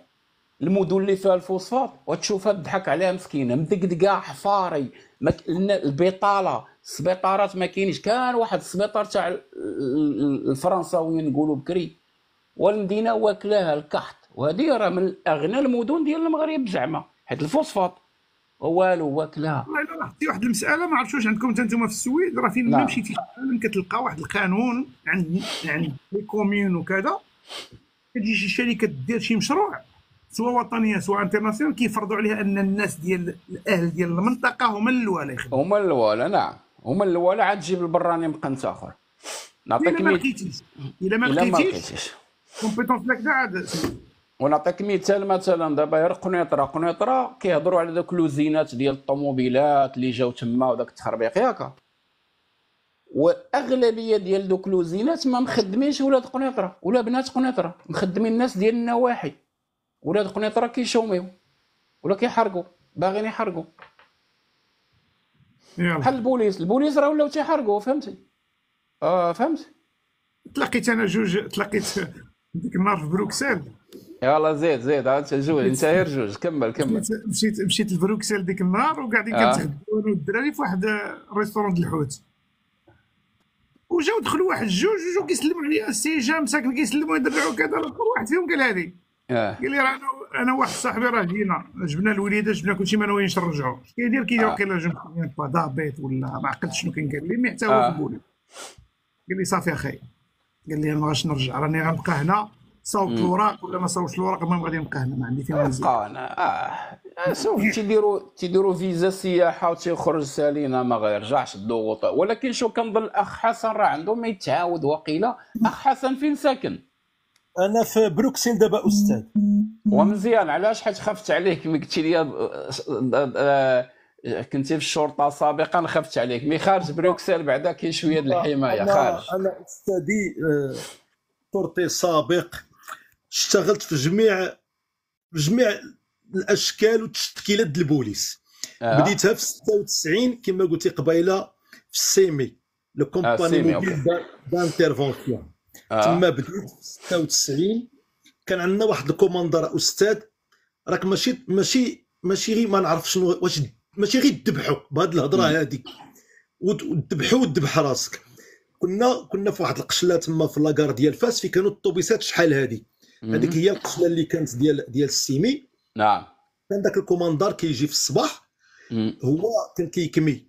المدن اللي فيها الفوسفات وتشوفها تضحك عليها مسكينه مدقدقه حفاري مك... البطاله السبيطارات ما كاينش كان واحد السبيطار تاع الفرنساويين نقولوا بكري والمدينه واكلاها الكحت وهذه راه من اغنى المدن ديال المغرب زعما حيت الفوسفات والو واكله اختي واحد المساله ما عرفتش واش عندكم حتى نتوما في السويد راه فين ما مشيتي كتلقى واحد القانون عند عند لي كومين وكذا كتجي شي شركه دير شي مشروع سواء وطنيه سواء انترناسيون كيفرضوا عليها ان الناس ديال الاهل ديال المنطقه هما الاولى هما الاولى نعم هما الاولى عاد تجيب البراني مقنت اخر نعطيك الا ما لقيتيش الا ما لقيتيش كومبيتونس داك عاد ونعطيك مثال مثلا دابا غير قنيطره قنيطره كيهضروا على ذوك لوزينات ديال الطوموبيلات اللي جاو تما وداك التخربيق ياك واغلبيه ديال دوك لوزينات ما مخدمينش ولاد قنيطره ولا بنات قنيطره مخدمين الناس ديال النواحي ولاد قنيطره كيشوميو ولا كيحرقوا باغيين يحرقوا بحال البوليس البوليس راه ولاو تيحرقوا فهمتي اه فهمت تلاقيت انا جوج تلاقيت ديك النهار في بروكسل يلا زيد زيد عاد جوج انت غير جوج كمل كمل مشيت مشيت لبروكسل ديك النهار وقاعدين آه. كنتغداو انا والدراري في واحد ريستورون د الحوت وجاو دخلوا واحد جوج وجاو كيسلموا عليا السي جام ساكن كيسلموا يدرعوا كذا واحد فيهم قال هذه آه. قال لي راه انا انا واحد صاحبي راه جينا جبنا الوليده جبنا كل شيء ما ناويينش نرجعوا اش كيدير كيدير وقيلا جمعيا ضابط ولا ما عقلتش شنو كان قال لي مي حتى هو آه. قال لي صافي اخي قال لي انا ما غاش نرجع راني غنبقى هنا صوت الوراق ولا ما صوتش الوراق المهم غادي نبقى هنا ما عندي فين نبقى هنا اه شوف تيديروا تيديروا فيزا سياحه وتيخرج سالينا ما غيرجعش الضغوط ولكن شو كنظن الاخ حسن راه عنده ما يتعاود وقيله اخ حسن فين ساكن؟ انا في بروكسل دابا استاذ ومزيان علاش حيت خفت عليك ما قلتي لي آه، آه، آه، كنتي في الشرطه سابقا خفت عليك مي خارج بروكسل بعدا كاين شويه الحمايه خارج انا استاذي شرطي سابق اشتغلت في جميع في جميع الاشكال والتشكيلات ديال البوليس آه. بديتها في 96 كما قلتي قبيله في السيمي لو كومباني موبيل دانترفونسيون تما بديت في 96 كان عندنا واحد الكوماندر استاذ راك ماشي ماشي ماشي غير ما نعرف شنو واش ماشي غير تذبحوا بهاد الهضره هذيك وتذبحوا وتذبح راسك كنا كنا في واحد القشله تما في لاكار ديال فاس في كانوا الطوبيسات شحال هذه هذيك هي القسمه اللي كانت ديال ديال السيمي نعم كان ذاك الكوماندار كيجي في الصباح هو كان كيكمي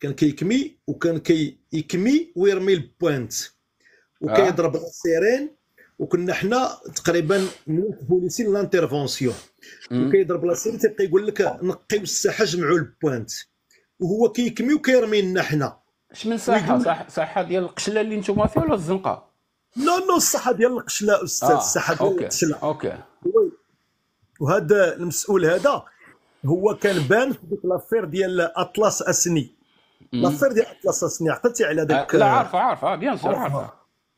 كان كيكمي وكان كيكمي ويرمي البوانت وكيضرب آه. السيرين وكنا حنا تقريبا من بوليسي لانترفونسيون وكيضرب لا سيرين تيبقى يقول لك نقيو الساحه جمعوا البوانت وهو كيكمي وكيرمي لنا حنا اش من ساحه صح ديال القشله اللي نتوما فيها ولا الزنقه نو نو الصحه ديال القشله استاذ آه. الصحه ديال القشله اوكي وي وهذا المسؤول هذا هو كان بان في ديك لافير ديال اطلس اسني لافير ديال اطلس اسني عقلتي على ذاك آه، لا عارفه عارفه آه، بيان سور آه، عارفه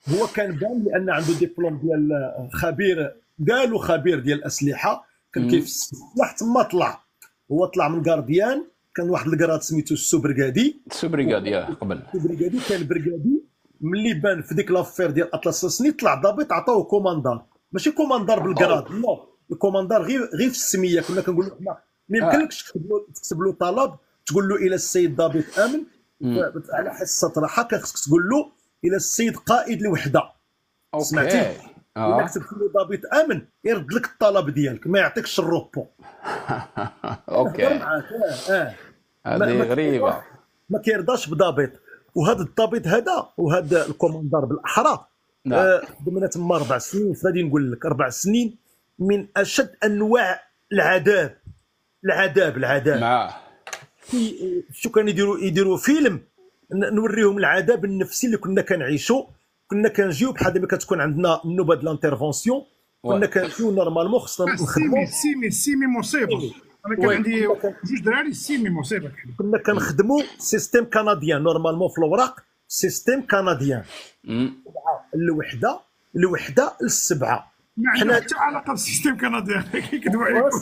هو كان بان لان عنده ديبلوم ديال خبير قالوا خبير ديال الاسلحه كان كيف السلاح تما طلع هو طلع من غارديان كان واحد الكراد سميتو السوبرغادي السوبرغادي قبل السوبرغادي كان برغادي ملي بان في ديك لافير ديال اطلس السني طلع ضابط عطاوه كوماندار ماشي كوماندار بالكراد نو الكوماندار غير غير في السميه كنا كنقول حنا ما آه. يمكنلكش تكتب له تكتب له طلب تقول له الى السيد ضابط امن على حسه راحه خصك تقول له الى السيد قائد الوحده اوكي سمعتي اذا آه. كتبت له ضابط امن يرد لك الطلب ديالك ما يعطيكش الروبو اوكي آه،, اه هذه غريبه ما كيرضاش بضابط وهذا الضابط هذا وهذا الكوماندار بالاحرى خدمنا نعم. آه، تما اربع سنين غادي نقول لك اربع سنين من اشد انواع العذاب العذاب العذاب نعم. في شو كانوا يديروا يديروا فيلم نوريهم العذاب النفسي اللي كنا كنعيشوا كنا كنجيو بحال ما كتكون عندنا النوبه د لانترفونسيون كنا كنجيو نورمالمون خصنا نخدموا سيمي سيمي مصيبه انا كان عندي جوج دراري سيمي مصيبه كنا كنخدموا سيستيم كنديان نورمالمون في الاوراق سيستيم كنديان الوحده الوحده للسبعه ما حنا حتى علاقه بالسيستيم كنديان كيكذبوا عليكم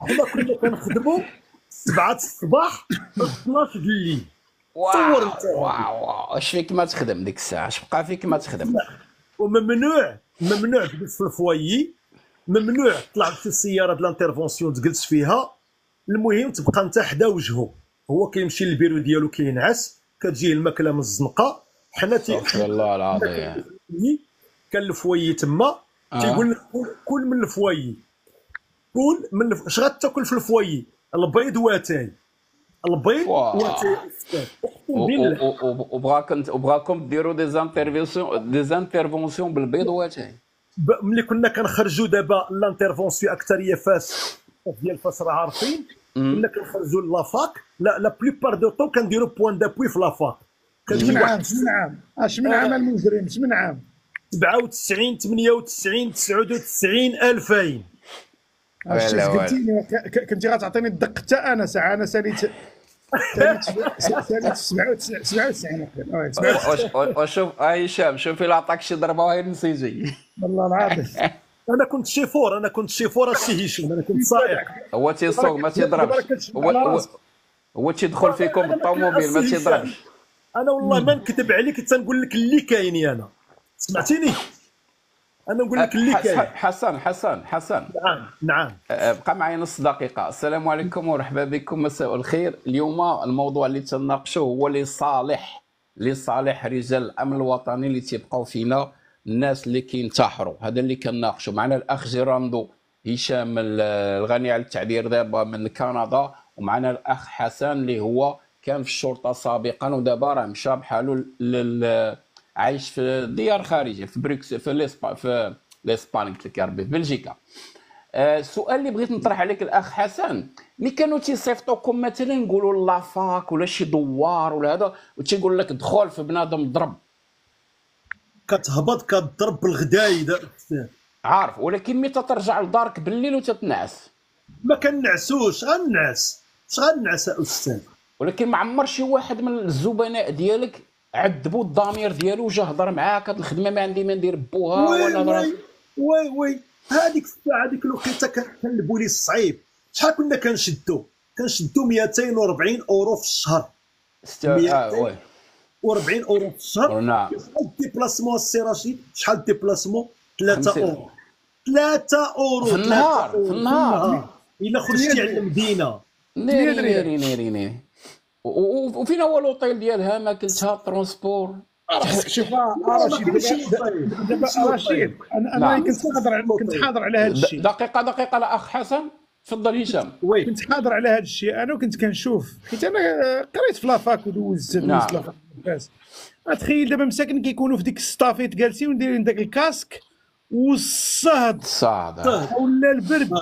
حنا كنا كنخدموا سبعه الصباح 12 الليل تصور انت واو واو اش فيك ما تخدم ديك الساعه اش بقى فيك ما تخدم وممنوع ممنوع تجلس في الفوايي ممنوع تطلع في السياره د لانترفونسيون تجلس فيها المهم تبقى انت حدا وجهه هو كيمشي للبيرو ديالو كينعس كتجي الماكله من الزنقه حنا تي والله العظيم كان الفوايي تما آه. تيقول لك كل من الفوايي كل من اش غتاكل في الفوايي البيض واتاي البيض واتاي وبغاكم وبغاكم ديروا دي زانترفونسيون دي زانترفونسيون بالبيض واتاي ملي كنا كنخرجوا دابا لانترفونسيون اكثريه فاس ديال فاس راه عارفين كنا كنخرجوا لافاك لا لا بليبار دو طون كنديروا بوان دابوي في لافاك شمن عام شمن عام اش من عام آه. المجرم شمن عام 97 98 99 2000 اش لي كنتي غتعطيني الدق حتى انا ساعه انا ساليت 97 وشوف هشام شوف الا عطاك شي ضربه وهي نسيجي والله العظيم انا كنت شيفور انا كنت شيفور السي هشام انا كنت صائع هو تيصوغ ما تيضربش هو هو تيدخل فيكم بالطوموبيل ما تيضربش انا والله ما نكذب عليك تنقول لك اللي كاين انا سمعتيني انا نقول لك اللي أه، كاين حسن حسن حسن نعم نعم أه، أه، بقى معي نص دقيقه السلام عليكم ومرحبا بكم مساء الخير اليوم الموضوع اللي تناقشوه هو اللي صالح لصالح رجال الامن الوطني اللي تيبقاو فينا الناس اللي كينتحروا هذا اللي كناقشوا معنا الاخ جيراندو هشام الغني على التعبير دابا من كندا ومعنا الاخ حسن اللي هو كان في الشرطه سابقا ودابا راه مشى بحالو عايش في ديار خارجيه في بريكس في ليسبا في ليسبان قلت لك يا ربي في بلجيكا السؤال آه، اللي بغيت نطرح عليك الاخ حسن ملي كانوا تيصيفطوكم مثلا نقولوا لافاك ولا شي دوار ولا هذا وتيقول لك دخول في بنادم ضرب كتهبط كتضرب بالغداي عارف ولكن متى ترجع لدارك بالليل وتتنعس ما كنعسوش غنعس اش غنعس استاذ ولكن ما عمر شي واحد من الزبناء ديالك عذبوا الضمير ديالو وجا هضر معاك هاد الخدمه ما عندي ما ندير بوها ولا وي وي وي هذيك الساعه هذيك الوقيته كان البوليس صعيب شحال كنا كنشدو كنشدو 240 اورو في الشهر 240 آه، اورو في الشهر نعم شحال ديبلاسمون السي رشيد شحال ديبلاسمون 3 اورو 3 اورو في النهار في النهار الا خرجتي على المدينه ناري ناري ناري ناري وفين هو لوطيل ديالها ما ترونسبور شوف آه، رشيد انا انا نعم. كنت حاضر كنت حاضر على هذا الشيء دقيقه دقيقه الاخ حسن تفضل هشام وي كنت حاضر على هذا الشيء انا وكنت كنشوف حيت انا آه، قريت في لافاك ودوزت نعم. تخيل دابا مساكن كيكونوا في ديك السطافيت جالسين ودايرين داك الكاسك والصهد الصهد ولا البرد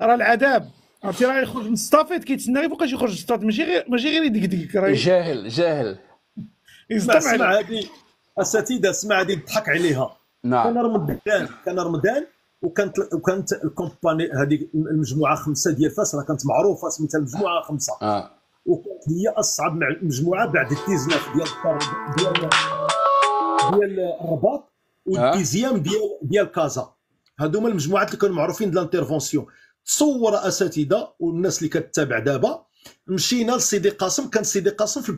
راه العذاب عرفتي راه يخرج من الستافيت كيتسنى غير فوقاش يخرج الستاط ماشي غير ماشي غير يدقدق راه جاهل جاهل اسمع هذه اساتذه اسمع هذه ضحك عليها نعم كان رمضان كان رمضان وكانت وكانت الكومباني هذيك المجموعه خمسه ديال فاس راه كانت معروفه سميتها المجموعه خمسه آه. وكانت هي اصعب مجموعه بعد التيزناف ديال ديال ديال الرباط آه. والتيزيام ديال ديال كازا هادو هما المجموعات اللي كانوا معروفين ديال تصور اساتذه والناس اللي كتابع دابا مشينا لسيدي قاسم كان سيدي قاسم في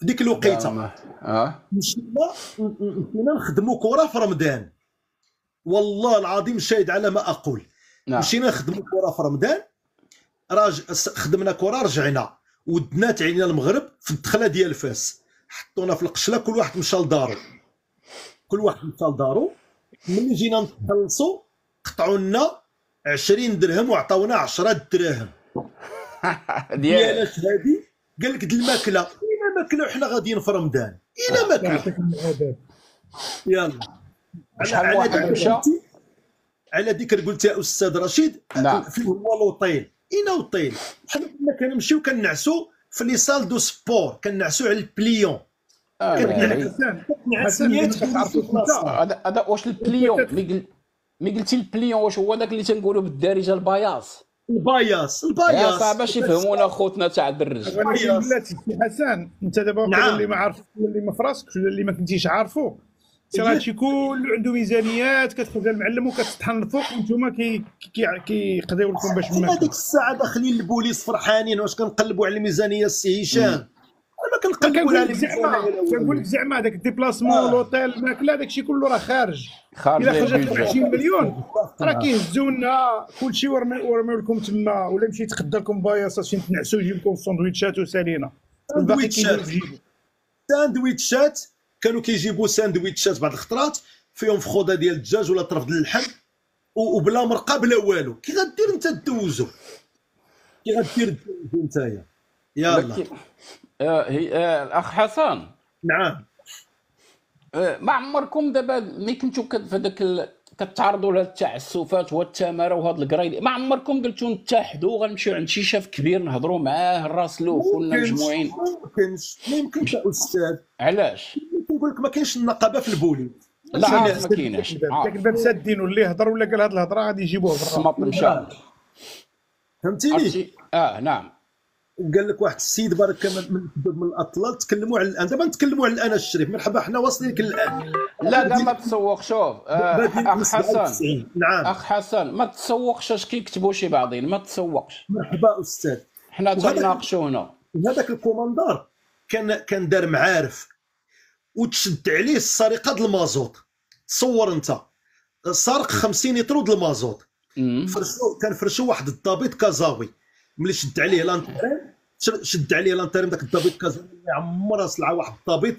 في ديك الوقيته اه مشينا مشينا نخدموا كره في رمضان والله العظيم شاهد على ما اقول نعم. مشينا نخدموا كره في رمضان راج خدمنا كره رجعنا ودنا تعينا المغرب في الدخله ديال فاس حطونا في القشله كل واحد مشى لدارو كل واحد مشى لدارو ملي جينا نخلصوا قطعوا لنا 20 درهم وعطاونا 10 دراهم ديالاش هادي قال لك الماكله الى ماكله وحنا غاديين في رمضان الى ماكله يلا شحال واحد مشى على ذكر قلت يا استاذ رشيد نعم فيه هو لوطيل اين وطيل حنا كنا كنمشيو كنعسو في لي سال دو سبور كنعسو على البليون آه، كنعس يعني هذا واش البليون مي قلتي البليون واش هو داك اللي تنقولوا بالدارجه البياص البياص البياص صعب باش يفهمونا خوتنا تاع الدرج بلاتي حسن انت دابا نعم. اللي ما عارف اللي ما فراسكش ولا اللي ما كنتيش عارفو سير هادشي كله عنده ميزانيات كتخرج المعلم وكتطحن الفوق وانتم كي كيقضيو لكم باش ما هذيك الساعه داخلين البوليس فرحانين واش كنقلبوا على الميزانيه السي هشام انا كنقلبوا لك زعما كنقول لك زعما هذاك الديبلاسمون آه. لوطيل الماكله داك الشيء كله راه خارج خارج الا خرجت 20 مليون راه كيهزوا لنا كلشي ورميو لكم تما ولا مشي يتقدى لكم بايصات فين تنعسوا يجيب لكم سندويتشات وسالينا سندويتشات ساندويتشات كانوا كيجيبوا ساندويتشات بعض الخطرات فيهم فخوده ديال الدجاج ولا طرف ديال اللحم وبلا مرقه بلا والو كي غدير انت دوزو كي غدير انت يلا آه، هي آه، الاخ حسن نعم آه، ما عمركم دابا ملي كنتو في هذاك كتعرضوا لهاد التعسفات والتماره وهاد الكرايد ما عمركم قلتوا نتحدوا غنمشيو عند شي شاف كبير نهضروا معاه الراس له كلنا مجموعين ممكن ممكن يا استاذ علاش نقول لك ما كاينش النقابه في البولي لا ما كايناش كذا سادين اللي هضر ولا قال هاد الهضره غادي يجيبوه في الراس فهمتيني اه نعم قال لك واحد السيد بارك من من الاطلال تكلموا على الان دابا نتكلموا على الان الشريف مرحبا حنا واصلين الان لا لا ما تسوق شوف آه، اخ حسن نعم اخ حسن ما تسوقش اش كيكتبوا شي بعضين ما تسوقش مرحبا استاذ حنا تناقشوا هنا هذاك الكوماندار كان كان دار معارف وتشد عليه السرقه ديال المازوت تصور انت سرق 50 لتر ديال المازوت فرشو كان فرشو واحد الضابط كازاوي ملي شد عليه لانترين شد عليه لانتيريم داك الضابط كازامي عمرها صلعه واحد الضابط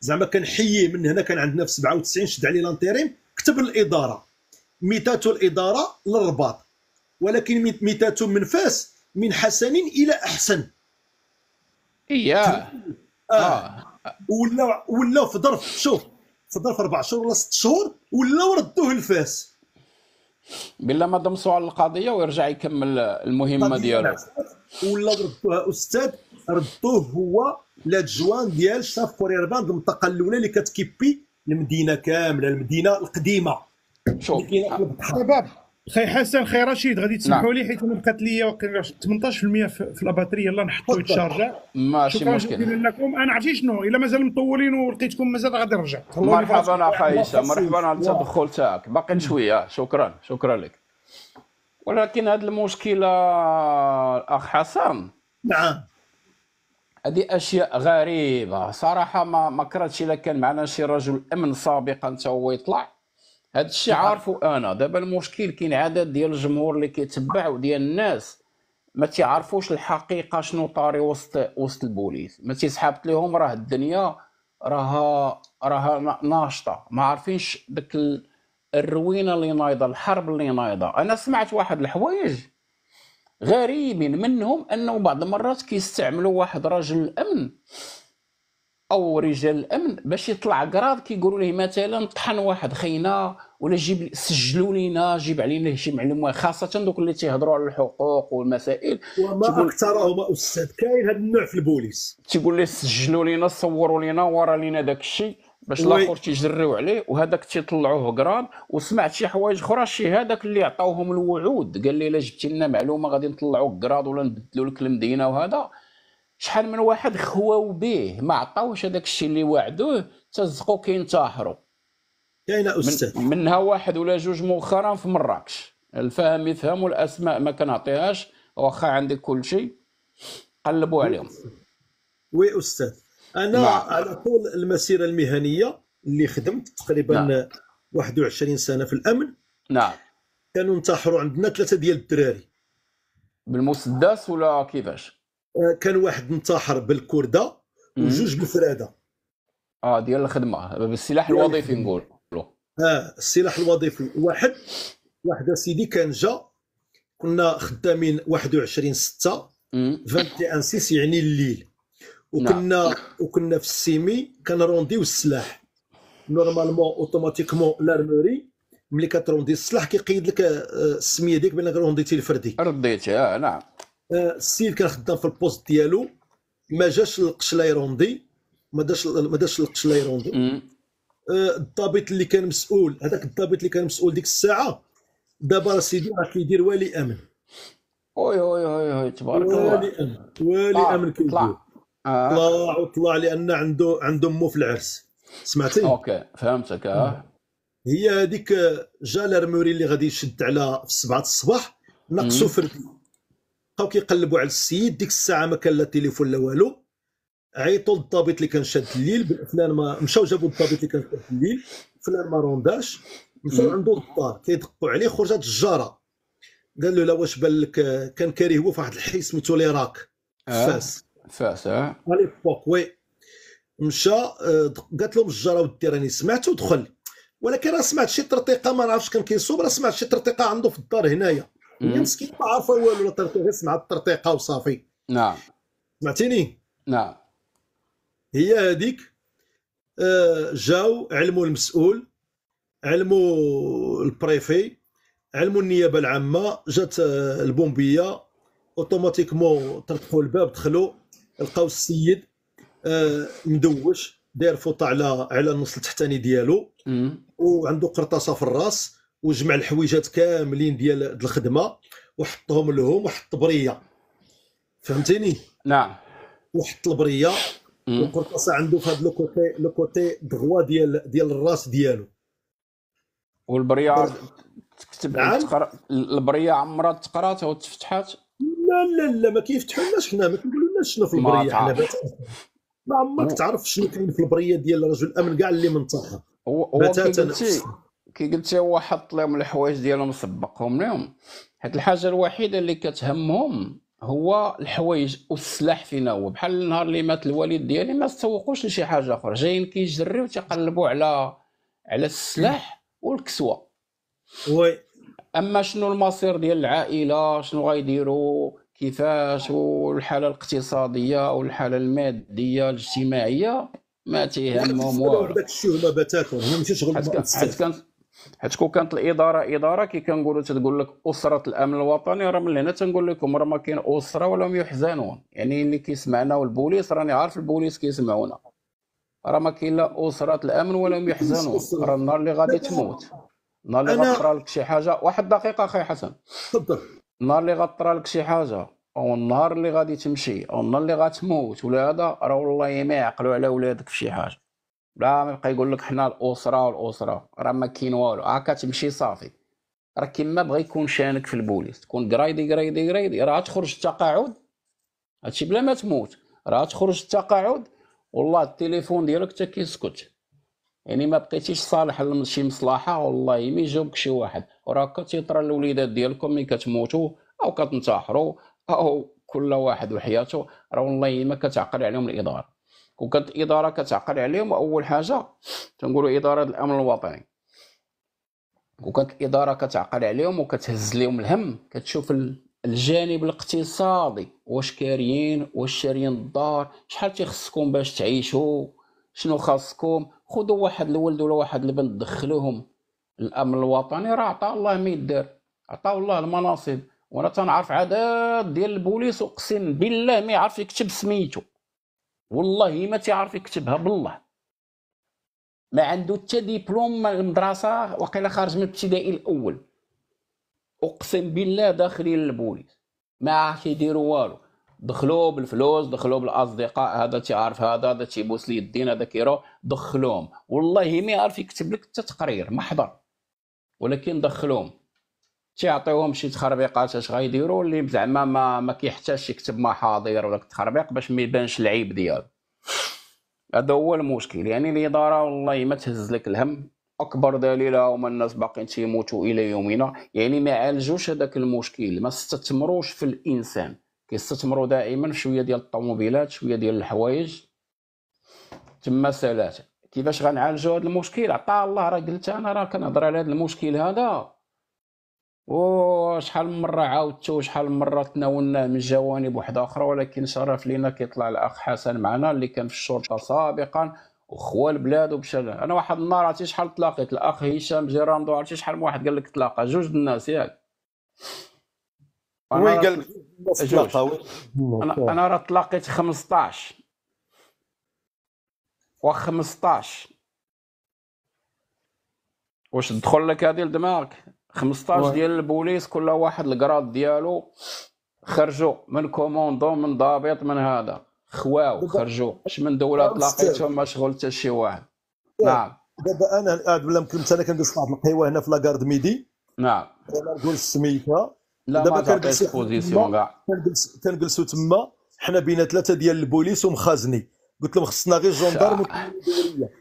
زعما كان حيه من هنا كان عندنا في 97 شد عليه لانتيريم كتب الاداره ميتاتو الاداره للرباط ولكن ميتاتو من فاس من حسن الى احسن اياه اه, آه. ولا ولا في ظرف شوف في ظرف اربع شهور ولا ست شهور ولا ردوه لفاس بلا ما دمسوا على القضيه ويرجع يكمل المهمه ديالو نعم. ولا ردوها استاذ ردوه هو لا ديال شاف كوريربان المنطقه الاولى اللي كتكيبي المدينه كامله المدينه القديمه شوف شباب خي حسن خي رشيد غادي تسمحوا نعم. لي حيت انا بقات لي 18% في الاباتري يلاه نحطو طيب. يتشارجا ماشي مشكل لكم انا عرفتي شنو الا مازال مطولين ولقيتكم مازال غادي نرجع مرحبا اخي عيسى مرحبا على التدخل تاعك باقي شويه شكرا شكرا لك ولكن هذه المشكله الاخ حسن نعم هذه اشياء غريبه صراحه ما ما كرهتش الا كان معنا شي رجل امن سابقا حتى هو يطلع هذا الشيء عارفه انا دابا المشكل كاين عدد ديال الجمهور اللي كيتبع وديال الناس ما تيعرفوش الحقيقه شنو طاري وسط وسط البوليس ما تيسحبت لهم راه الدنيا راها راها ناشطه ما عارفينش داك الروينه اللي نايضه الحرب اللي نايضه انا سمعت واحد الحوايج غريبين منهم انه بعض المرات كيستعملوا واحد رجل الامن او رجال الامن باش يطلع كراد كيقولوا ليه مثلا طحن واحد خينا ولا جيب سجلوا لينا جيب علينا شي معلومه خاصه دوك اللي تيهضروا على الحقوق والمسائل وما تقول... اكثرهما استاذ كاين هذا النوع في البوليس تيقول ليه سجلوا لينا صوروا لينا ورا لينا داك الشيء باش الاخر تيجريو عليه وهذاك تيطلعوه كراد وسمعت شي حوايج اخرى شي هذاك اللي عطاوهم الوعود قال لي الا جبتي لنا معلومه غادي نطلعوك كراد ولا نبدلوا لك المدينه وهذا شحال من واحد خواو به ما عطاوش هذاك الشيء اللي وعدوه تزقوا كينتحروا كاين استاذ من منها واحد ولا جوج مؤخرا في مراكش الفهم يفهم والاسماء ما كنعطيهاش واخا عندك كل شيء قلبوا عليهم وي استاذ انا نعم. على طول المسيره المهنيه اللي خدمت تقريبا نعم. 21 سنه في الامن نعم كانوا انتحروا عندنا ثلاثه ديال الدراري بالمسدس ولا كيفاش آه، كان واحد انتحر بالكرده وجوج بالفراده اه ديال الخدمه بالسلاح الوظيفي نقول اه السلاح الوظيفي واحد واحد سيدي كان جا كنا خدامين 21 6 21 6 يعني الليل وكنا نعم. وكنا في السيمي كنرونديو السلاح نورمالمون اوتوماتيكمون لارموري ملي كتروندي السلاح كيقيد لك آه، السميه ديك بانك رونديتي الفردي رديتي اه نعم آه، السيد كان خدام في البوست ديالو ما جاش القشلايروندي ما داش ما داش القشلايروندي آه، الضابط اللي كان مسؤول هذاك الضابط اللي كان مسؤول ديك الساعه دابا راه سيدي راه كيدير ولي امن وي وي وي وي تبارك الله ولي امن ولي امن كيدير طلع آه. طلع وطلع لان عنده عنده مو في العرس سمعتي اوكي فهمتك اه هي هذيك جا لارموري اللي غادي يشد على في 7 الصباح ناقصو فردي بقاو كيقلبوا على السيد ديك الساعه ما كان لا تليفون لا والو عيطوا للضابط اللي كان شاد الليل فلان ما مشاو جابوا الضابط اللي كان شاد الليل فلان ما رونداش مشاو عنده للدار كيدقوا عليه خرجت الجاره قال له لا واش بان لك كان كاري هو في واحد الحي سميتو لي راك آه، فاس فاس اه ليبوك وي مشى آه، قالت لهم الجاره ودي راني سمعت ودخل ولكن راه سمعت شي ترطيقه ما نعرفش كان كيصوب راه سمعت شي ترطيقه عنده في الدار هنايا هي مسكين ما عارفه والو ولا غير سمع الترطيقه وصافي نعم سمعتيني نعم هي هذيك آه، جاو علموا المسؤول علموا البريفي علموا النيابه العامه جات آه، البومبيه اوتوماتيكمون طرقوا الباب دخلوا لقاو السيد آه، مدوش داير فوطه على على النص التحتاني ديالو وعنده قرطاسه في الراس وجمع الحويجات كاملين ديال الخدمه وحطهم لهم وحط بريه فهمتيني نعم وحط البريه والقرطاسه عنده في هذا لوكوتي لوكوتي دغوا ديال ديال الراس ديالو والبريه تكتب نعم. البريه عمرها تقرات او تفتحات لا لا لا ما كيفتحولناش حنا ما كنقولولناش شنو في البريه حنا ما عمرك تعرف شنو كاين في البريه ديال رجل الامن كاع اللي من بتاتا كي قلت هو حط لهم الحوايج ديالهم سبقهم لهم حيت الحاجه الوحيده اللي كتهمهم هو الحوايج والسلاح فينا هو بحال النهار اللي مات الوالد ديالي ما تسوقوش لشي حاجه اخرى جايين كيجريو تيقلبوا على على السلاح والكسوه وي اما شنو المصير ديال العائله شنو غايديروا كيفاش والحاله الاقتصاديه والحاله الماديه الاجتماعيه ما تيهمهم والو داك الشيء هما بتاتهم هما ماشي شغل حيت كون كانت الاداره اداره كي كنقولوا تتقول لك اسره الامن الوطني راه من هنا تنقول لكم راه ما كاين اسره ولم يحزنون يعني اللي كيسمعنا والبوليس راني عارف البوليس كيسمعونا راه ما كاين لا اسره الامن ولم يحزنون راه النهار اللي غادي تموت النهار اللي أنا... غطرى لك شي حاجه واحد دقيقه اخي حسن تفضل النهار اللي غطرى لك شي حاجه او النهار اللي غادي تمشي او النهار اللي غتموت ولا هذا راه والله ما يعقلوا على ولادك في شي حاجه لا ما يبقى يقول لك حنا الاسره والاسره راه ما كاين والو هاكا تمشي صافي راه كيما بغا يكون شانك في البوليس تكون قرايدي قرايدي قرايدي راه تخرج التقاعد هادشي بلا ما تموت راه تخرج التقاعد والله التليفون ديالك حتى كيسكت يعني ما بقيتيش صالح لشي مصلحه والله ما يجاوبك شي واحد وراه تيطرى الوليدات ديالكم ملي كتموتوا او كتنتحروا او كل واحد وحياته راه والله ما كتعقل عليهم الاداره وكانت الاداره كتعقل عليهم اول حاجه تنقولوا اداره الامن الوطني وكانت الاداره كتعقل عليهم وكتهز لهم الهم كتشوف الجانب الاقتصادي واش كاريين واش شاريين الدار شحال تيخصكم باش تعيشوا شنو خاصكم خذوا واحد الولد ولا واحد البنت دخلوهم الامن الوطني راه عطا الله ما يدير عطا الله المناصب وانا تنعرف عدد ديال البوليس اقسم بالله ما يعرف يكتب سميتو والله ما تعرف يكتبها بالله ما عنده حتى ديبلوم من المدرسه وقيلا خارج من الابتدائي الاول اقسم بالله داخلين للبوليس ما عارف يديروا والو دخلوا بالفلوس دخلوا بالاصدقاء هذا تيعرف هذا هذا تيبوس لي الدين هذا كيرو دخلوهم والله ما يعرف يكتب لك حتى تقرير محضر ولكن دخلوهم تيعطيوهم شي تخربيقات اش غيديروا اللي زعما ما, ما كيحتاجش يكتب محاضر ولا التخربيق باش ما يبانش العيب ديالو هذا هو المشكل يعني الاداره والله ما تهز لك الهم اكبر دليل هما الناس باقيين تيموتوا الى يومنا يعني ما عالجوش هذاك المشكل ما استثمروش في الانسان كيستثمروا دائما في شويه ديال الطوموبيلات شويه ديال الحوايج تما سالات كيفاش غنعالجوا هذا المشكل عطا الله راه قلت انا راه كنهضر على هذا المشكل هذا وشحال من مره عاودته وشحال من مره تناولناه من جوانب واحده اخرى ولكن شرف لينا كيطلع الاخ حسن معنا اللي كان في الشرطه سابقا وخوا البلاد وبشان انا واحد النهار عرفتي شحال تلاقيت الاخ هشام جيراندو عرفتي شحال من واحد قال لك تلاقى جوج الناس ياك وي قال لك انا انا راه تلاقيت 15 و 15 واش تدخل لك هذه لدماغك 15 ديال البوليس كل واحد الكراد ديالو خرجوا من كوموندو من ضابط من هذا خواو خرجوا اش من دوله تلاقيتهم ما شغل حتى شي واحد نعم دابا انا الان بلا مكلمت انا كندوز واحد القهوه هنا في لاكارد ميدي نعم انا نقول السميته لا دابا كنجلس بوزيسيون كاع كنجلسوا تما حنا بينا ثلاثه ديال البوليس ومخازني قلت لهم خصنا غير جوندارم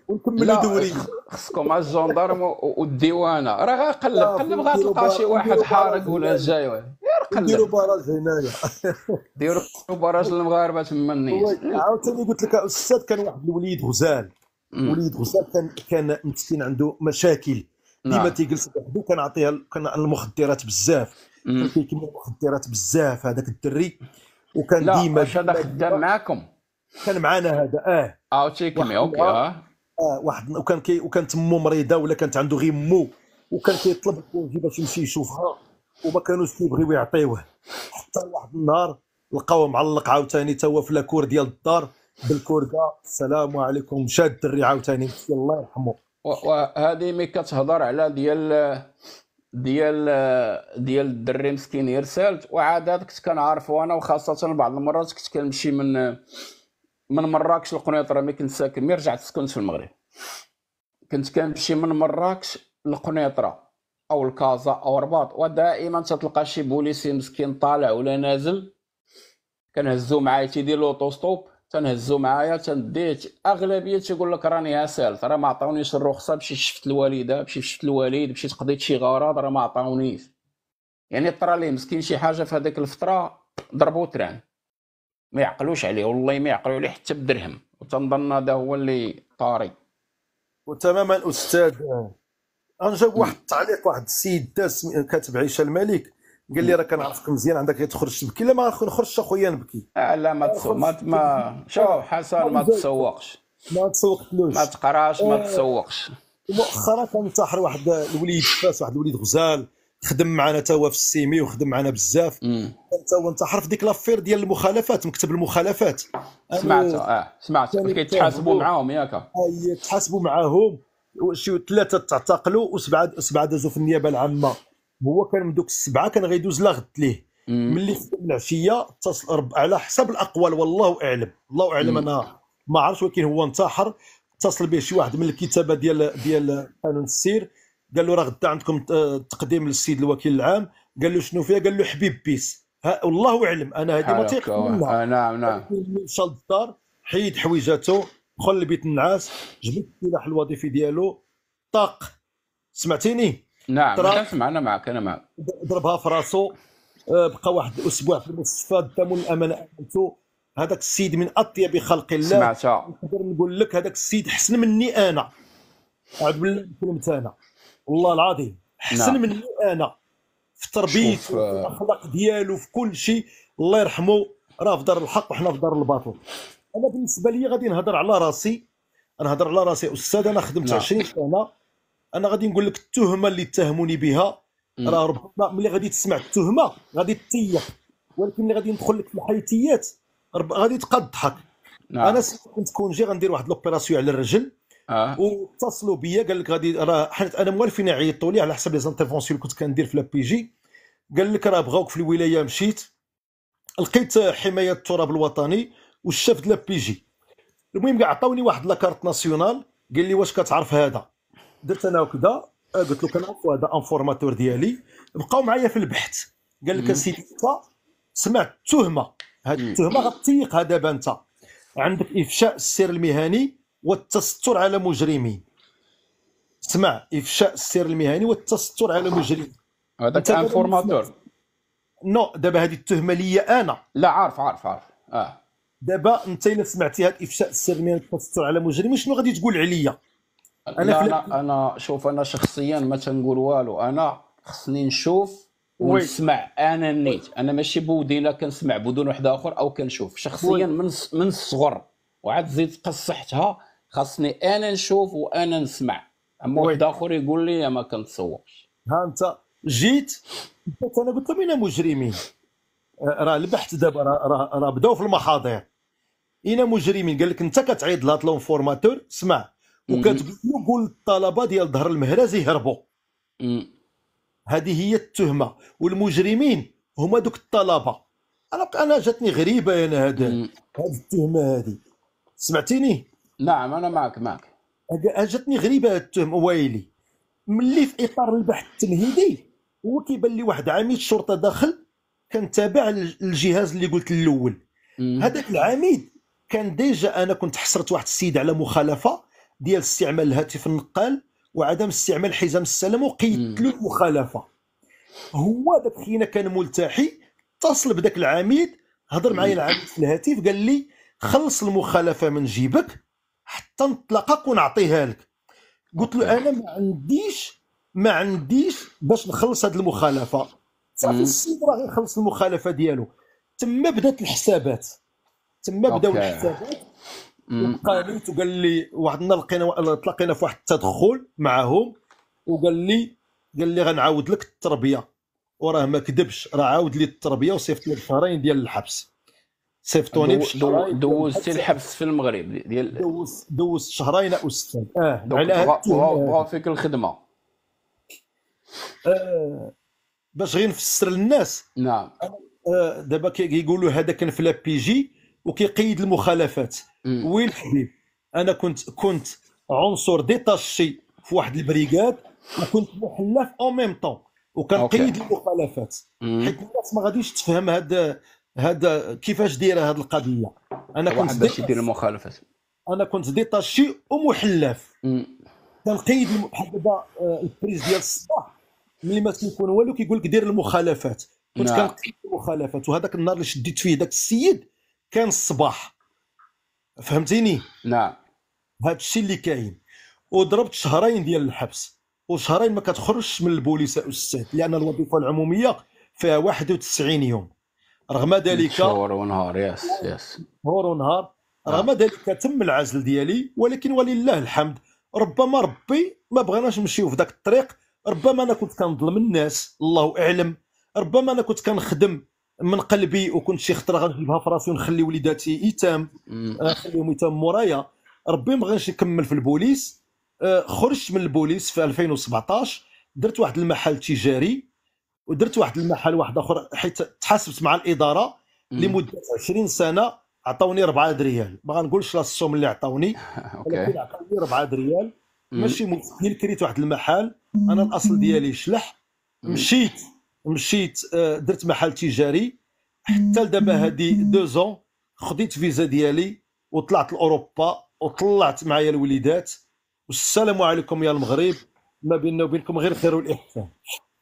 ونكملوا دورينا خصكم مع الجوندارم والديوانه راه قلب قلب غتلقى شي واحد حارق ولا جاي غير قلب ديروا باراج هنايا ديروا باراج المغاربه تما النيت عاوتاني قلت لك الاستاذ كان واحد الوليد غزال وليد غزال كان كان مسكين عنده مشاكل نعم. ديما تيجلس وحده كنعطيها كان المخدرات بزاف كيكمل المخدرات بزاف هذاك الدري وكان ديما لا هذا خدام معاكم كان معانا هذا اه اه تيكمي اوكي آه. اه واحد وكان كي وكان تمو مريضه ولا كانت عنده غير مو وكان كيطلب الكونجي باش يمشي يشوفها وما كانوش كيبغيو يعطيوه حتى واحد النهار لقاوه معلق عاوتاني تا هو في لاكور ديال الدار بالكركه السلام عليكم مشى الدري عاوتاني الله يرحمه وهذه مي كتهضر على ديال ديال ديال الدري مسكين يرسلت وعادات كنت كنعرفو انا وخاصه بعض المرات كنت كنمشي من من مراكش لقنيطرة ملي كنت ساكن ملي رجعت سكنت في المغرب كنت كنمشي من مراكش لقنيطرة أو لكازا أو رباط ودائما تتلقى شي بوليسي مسكين طالع ولا نازل كنهزو معايا تيدير لوطوستوب تنهزو معايا تنديه اغلبيه تيقول لك راني هاسالت راه ما عطاونيش الرخصه مشيت شفت الوالده مشيت شفت الوالد مشيت قضيت شي غرض راه ما عطاونيش يعني طرا ليه مسكين شي حاجه في هذيك الفتره ضربو تران ما يعقلوش عليه والله ما يعقلوا عليه حتى بدرهم وتنظن هذا هو اللي طاري وتماما استاذ انجا واحد التعليق واحد السيد داس كاتب عيشه الملك قال لي راه كنعرفك مزيان عندك تخرج تبكي لا ما نخرجش اخويا نبكي آه لا ما تسو... ما شوف حسن ما تسوقش ما تسوقش ما تقراش ما آه. تسوقش مؤخرا كنتحر واحد الوليد فاس واحد الوليد غزال خدم معنا تا هو في السيمي وخدم معنا بزاف انت وانت حرف ديك لافير ديال المخالفات مكتب المخالفات سمعت اه سمعت كيتحاسبوا معاهم ياك اي آه، يتحاسبوا معاهم شي ثلاثه تعتقلوا وسبعه سبعه دازوا في النيابه العامه هو كان من دوك السبعه كان غيدوز لا غد ليه ملي خدم العشيه اتصل على حسب الاقوال والله اعلم الله اعلم انا ما عرفت ولكن هو انتحر اتصل به شي واحد من الكتابه ديال ديال قانون السير قال له راه غدا عندكم تقديم للسيد الوكيل العام قال له شنو فيها قال له حبيب بيس والله اعلم انا هذه ما تيقبلها آه، نعم نعم مشى للدار حيد حويجاته دخل لبيت النعاس جبد السلاح الوظيفي ديالو طاق سمعتيني نعم, نعم، سمع انا معك انا معك ضربها في راسو آه، بقى واحد الاسبوع في المستشفى الدم الامانه امنته هذاك السيد من اطيب خلق الله سمعتها نقدر نقول لك هذاك السيد حسن مني انا اعوذ بالله كلمت انا والله العظيم احسن نعم. مني انا في تربيته في آه. الاخلاق ديالو في كل شيء الله يرحمه راه في دار الحق وحنا في دار الباطل انا بالنسبه لي غادي نهضر على راسي انا نهضر على راسي استاذ انا خدمت نعم. 20 سنه انا غادي نقول لك التهمه اللي اتهموني بها راه ربما ملي غادي تسمع التهمه غادي تطيح ولكن ملي غادي ندخل لك في الحيثيات غادي تبقى نعم. انا كنت كونجي غندير واحد لوبيراسيون على الرجل آه. واتصلوا بيا قال لك غادي راه حيت انا موالفين عيطوا لي على حسب لي زانترفونسيون اللي كنت كندير في لابي جي قال لك راه بغاوك في الولايه مشيت لقيت حمايه التراب الوطني والشاف د لابي جي المهم عطاوني واحد لاكارت ناسيونال قال لي واش كتعرف هذا درت انا وكذا آه، قلت له كنعرف هذا انفورماتور ديالي بقاو معايا في البحث قال لك اسيدي انت سمعت تهمه هذه التهمه غتيقها دابا انت عندك افشاء السر المهني والتستر على مجرمين اسمع افشاء السر المهني والتستر على مجرمين هذاك فورماتور نو دابا هذه التهمه ليا انا لا عارف عارف عارف اه دابا انت الا سمعتي هذا افشاء السر المهني والتستر على مجرمين شنو غادي تقول عليا انا لا انا انا شوف انا شخصيا ما تنقول والو انا خصني نشوف ونسمع انا نيت انا ماشي بودينا كنسمع بدون واحد اخر او كنشوف شخصيا من من الصغر وعاد زيد قصحتها خاصني انا نشوف وانا نسمع اما واحد اخر يقول لي ما كنتصورش ها انت جيت انا قلت لهم انا مجرمين آه، راه البحث دابا راه راه بداو في المحاضر انا مجرمين قال لك انت كتعيط لهاد لون فورماتور سمع وكتقول قول الطلبه ديال ظهر المهرز يهربوا هذه هي التهمه والمجرمين هما دوك الطلبه انا انا جاتني غريبه انا هذا هذه التهمه هذه سمعتيني نعم انا معك معك اجتني غريبه التهم ويلي ملي في اطار البحث التمهيدي هو كيبان لي واحد عميد شرطه داخل كان تابع الجهاز اللي قلت الاول هذاك العميد كان ديجا انا كنت حصرت واحد السيد على مخالفه ديال استعمال الهاتف النقال وعدم استعمال حزام السلام وقيدت له المخالفه هو ذاك خينا كان ملتحي اتصل بداك العميد هضر معايا العميد في الهاتف قال لي خلص المخالفه من جيبك حتى نطلقك ونعطيها لك قلت له انا ما عنديش ما عنديش باش نخلص هذه المخالفه صافي السيد راه يخلص المخالفه ديالو تما بدات الحسابات تما بداو الحسابات لي وقال لي واحد لقينا تلاقينا في واحد التدخل معهم وقال لي قال لي غنعاود لك التربيه وراه ما كذبش راه عاود لي التربيه وصيفط لي شهرين ديال الحبس سيفطوني بشهرين دوزت الحبس في المغرب ديال دوز دوز شهرين او سته اه على بغا فيك الخدمه آه باش غير نفسر للناس نعم آه دابا كيقولوا هذا كان في جي وكيقيد المخالفات وين الحبيب انا كنت كنت عنصر ديتاشي في واحد البريغاد وكنت محلف او ميم طون وكنقيد المخالفات حيت الناس ما غاديش تفهم هذا هذا كيفاش دايره هذه القضيه انا كنت باش يدير المخالفات انا كنت ديتاشي ومحلف كنقيد بحال دابا آه، البريز ديال الصباح ملي ما تيكون والو كيقول لك دير المخالفات كنت نعم. كنقيد المخالفات وهذاك النهار اللي شديت فيه ذاك السيد كان الصباح فهمتيني نعم هذا الشيء اللي كاين وضربت شهرين ديال الحبس وشهرين ما كتخرجش من البوليس استاذ لان الوظيفه العموميه فيها 91 يوم رغم ذلك شهور ونهار يس يس شهور ونهار آه. رغم ذلك تم العزل ديالي ولكن ولله الحمد ربما ربي ما بغاناش نمشيو في ذاك الطريق ربما انا كنت كنظلم الناس الله اعلم ربما انا كنت كنخدم من قلبي وكنت شي خطره غنجيبها في راسي ونخلي وليداتي ايتام نخليهم آه، ايتام مورايا ربي ما بغاش يكمل في البوليس آه، خرجت من البوليس في 2017 درت واحد المحل تجاري ودرت واحد المحل واحد اخر حيت تحاسبت مع الاداره لمده 20 سنه عطوني 4 دريال ما غنقولش لا السوم اللي عطوني ولكن عطوني 4 دريال ماشي مستحيل كريت واحد المحل انا الاصل ديالي شلح مشيت مشيت آه، درت محل تجاري حتى لدابا هادي دو زون خديت فيزا ديالي وطلعت لاوروبا وطلعت معايا الوليدات والسلام عليكم يا المغرب ما بيننا وبينكم غير خير والاحسان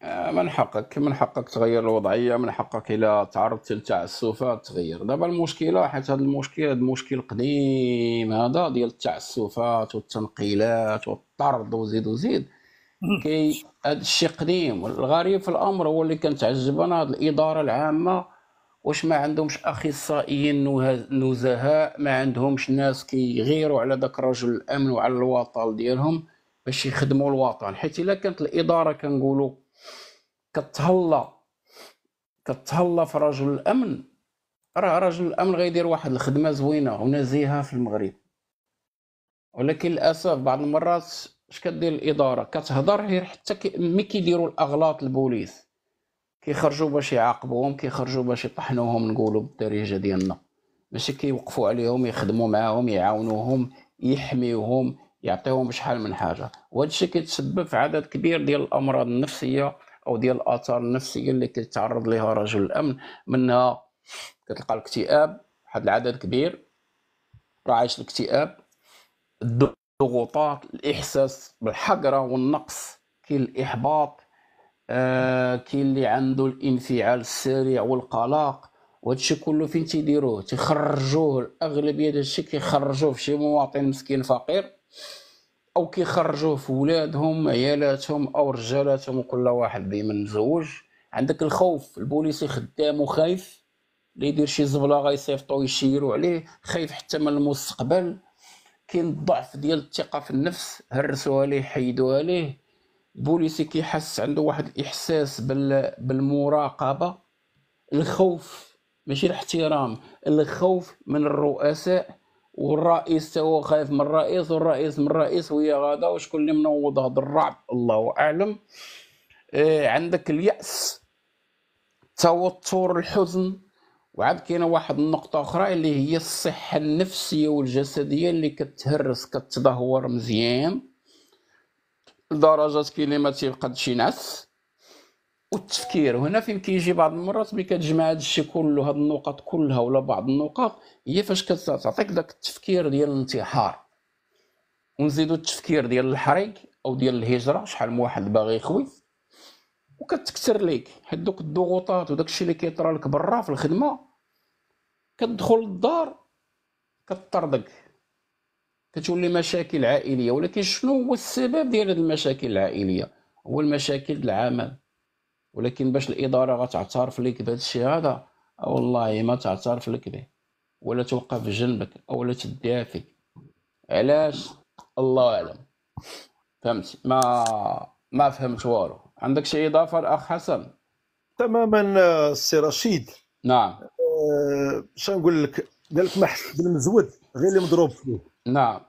آه، من حقك من حقك تغير الوضعيه من حقك الى تعرضت للتعسفات تغير دابا المشكله حيت هذا المشكل هذا المشكل قديم هذا ديال التعسفات والتنقيلات والطرد وزيد وزيد كي هذا الشيء قديم والغريب في الامر هو اللي كنتعجب انا هذه الاداره العامه واش ما عندهمش اخصائيين نزهاء ما عندهمش ناس كيغيروا على ذاك الرجل الامن وعلى الوطن ديالهم باش يخدموا الوطن حيت الا كانت الاداره كنقولوا كتهلا كتهلا في رجل الامن راه رجل الامن غيدير واحد الخدمه زوينه ونزيهه في المغرب ولكن للاسف بعض المرات اش كدير الاداره كتهضر غير حتى ملي كيديروا الاغلاط البوليس كيخرجوا باش يعاقبوهم كيخرجوا باش يطحنوهم نقولوا بالدارجه ديالنا ماشي كيوقفوا عليهم يخدموا معاهم يعاونوهم يحميوهم يعطيوهم شحال من حاجه وهذا الشيء كيتسبب في عدد كبير ديال الامراض النفسيه او ديال الاثار النفسيه اللي كيتعرض لها رجل الامن منها كتلقى الاكتئاب واحد العدد كبير راه عايش الاكتئاب الضغوطات الاحساس بالحقره والنقص كاين الاحباط آه كاين اللي عنده الانفعال السريع والقلق وهادشي كله فين تيديروه تيخرجوه الاغلبيه الشيء كيخرجوه في شي مواطن مسكين فقير او كيخرجوه في ولادهم عيالاتهم او رجالاتهم وكل واحد ديما مزوج عندك الخوف البوليسي خدام وخايف اللي يدير شي زبله غيصيفطو يشيروا عليه خايف حتى من المستقبل كاين الضعف ديال الثقه في النفس هرسوا عليه حيدوا عليه البوليسي كيحس عنده واحد الاحساس بال... بالمراقبه الخوف ماشي الاحترام الخوف من الرؤساء والرئيس هو خايف من الرئيس والرئيس من الرئيس ويا غادا وشكون اللي منوض هذا الرعب الله اعلم إيه عندك الياس التوتر الحزن وعاد كاينه واحد النقطه اخرى اللي هي الصحه النفسيه والجسديه اللي كتهرس كتدهور مزيان لدرجه كاين اللي ما تيبقاش ينعس والتفكير وهنا فين كيجي بعض المرات ملي كتجمع هذا الشيء كله هاد النقط كلها ولا بعض النقط هي فاش كتعطيك داك التفكير ديال الانتحار ونزيدو التفكير ديال الحريق او ديال الهجره شحال من واحد باغي يخوي وكتكثر ليك حيت دوك الضغوطات وداك الشيء اللي كيطرى لك برا في الخدمه كتدخل للدار كطردك كتولي مشاكل عائليه ولكن شنو هو السبب ديال هاد المشاكل العائليه هو المشاكل العمل ولكن باش الاداره غتعترف لك بهذا الشيء هذا آه والله ما تعترف لك به ولا توقف جنبك لا تدافع علاش الله اعلم فهمت ما ما فهمت والو عندك شي اضافه الاخ حسن تماما السي آه، رشيد نعم أه شنقول لك قالك ما حسش بالمزود غير اللي مضروب فيه نعم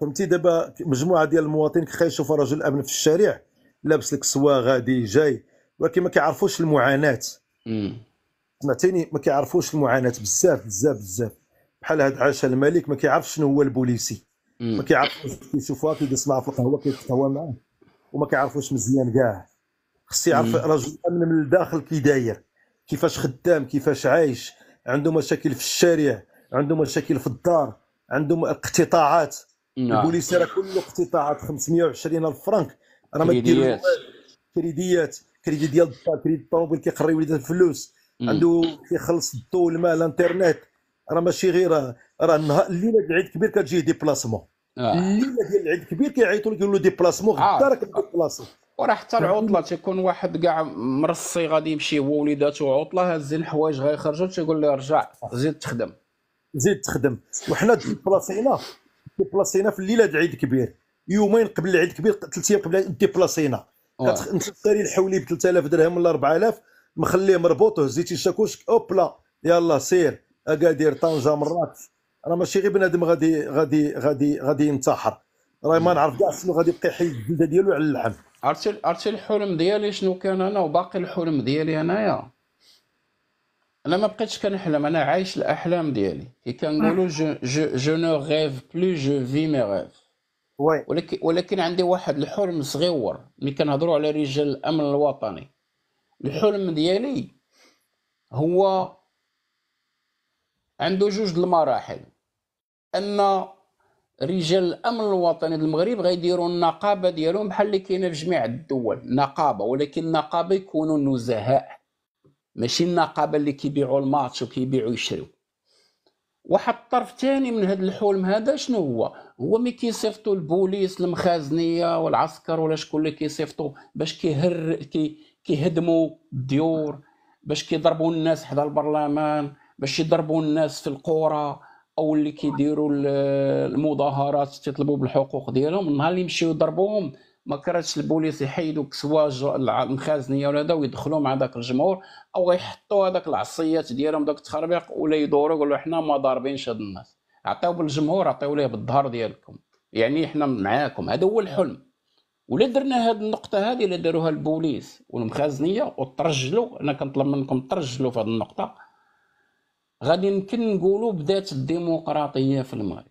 فهمتي دابا مجموعه ديال المواطنين كيخاي يشوفوا رجل امن في الشارع لابس لك سوا غادي جاي ولكن ما كيعرفوش المعاناه سمعتيني ما كيعرفوش المعاناه بزاف بزاف بزاف بحال هاد عاش الملك ما كيعرفش شنو هو البوليسي ما كيعرفوش كيشوفوها كيجلس معاه في القهوه كيتقهوى معاه وما كيعرفوش مزيان كاع خصو يعرف رجل من, من الداخل كي داير كيفاش خدام كيفاش عايش عنده مشاكل في الشارع عنده مشاكل في الدار عنده اقتطاعات نعم. البوليس راه كله اقتطاعات 520 الف فرنك راه ما كريديات كريدي ديال الدار كريدي الطوموبيل كيقري وليدات الفلوس عنده كيخلص الضو الماء الانترنت راه ماشي غير راه النهار الليله ديال العيد الكبير كتجيه ديبلاسمون آه. الليله ديال العيد الكبير كيعيطوا لك يقولوا ديبلاسمون آه. غدا راك ديبلاسي وراه حتى العطله تيكون واحد كاع مرصي غادي يمشي هو وليداته عطله هازين الحوايج غيخرجوا تيقول له رجع زيد تخدم زيد تخدم وحنا ديبلاسينا ديبلاسينا في الليله ديال العيد الكبير يومين قبل العيد الكبير ثلاث ايام قبل ديبلاسينا آه. كتشري الحولي ب 3000 درهم ولا 4000 مخليه مربوط وهزيتي شاكوشك اوبلا يلا سير اكادير طنجه مراكش راه ماشي غير بنادم غادي غادي غادي غادي ينتحر راه ما نعرف كاع شنو غادي يبقى يحيد الجلده ديالو على اللحم عرفتي عرفتي الحلم ديالي شنو كان انا وباقي الحلم ديالي انايا انا ما بقيتش كنحلم انا عايش الاحلام ديالي كي كنقولوا جو جو نو غيف بلو جو في مي غيف وي ولكن ولكن عندي واحد الحلم صغيور ملي كنهضروا على رجال الامن الوطني الحلم ديالي هو عنده جوج المراحل ان رجال الامن الوطني المغرب غيديروا النقابه ديالهم بحال اللي كاينه في جميع الدول نقابه ولكن النقابه يكونوا نزهاء ماشي النقابه اللي كيبيعوا الماتش وكيبيعوا يشريوا واحد الطرف ثاني من هذا الحلم هذا شنو هو هو ملي كيصيفطوا البوليس المخازنيه والعسكر ولا شكون اللي كيصيفطوا باش كيهر كي كيهدموا الديور باش كيضربوا الناس حدا البرلمان باش يضربوا الناس في القرى او اللي كيديروا المظاهرات تيطلبوا بالحقوق ديالهم النهار اللي يمشيو يضربوهم ما كرهتش البوليس يحيدوا كسواج المخازنيه ولا هذا ويدخلوا مع داك الجمهور او يحطوا هذاك العصيات ديالهم داك التخربيق ولا يدوروا يقولوا حنا ما ضاربينش هاد الناس عطيو بالجمهور عطيو ليه بالظهر ديالكم يعني حنا معاكم هذا هو الحلم ولا درنا هاد النقطه هذه اللي داروها البوليس والمخازنيه وترجلوا انا كنطلب منكم ترجلوا في هاد النقطه غادي يمكن نقولوا بدات الديمقراطيه في المغرب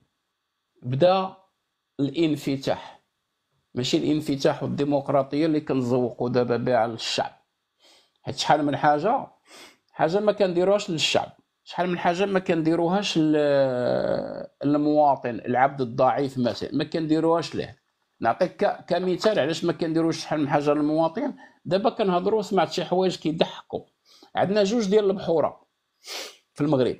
بدا الانفتاح ماشي الانفتاح والديمقراطيه اللي كنزوقوا دابا بها للشعب حيت شحال من حاجه حاجه ما كنديروهاش للشعب شحال من حاجه ما كنديروهاش للمواطن العبد الضعيف مثلا ما كنديروهاش ليه نعطيك كمثال علاش ما كنديروش شحال من حاجه للمواطن دابا كنهضروا سمعت شي حوايج كيضحكوا عندنا جوج ديال البحوره في المغرب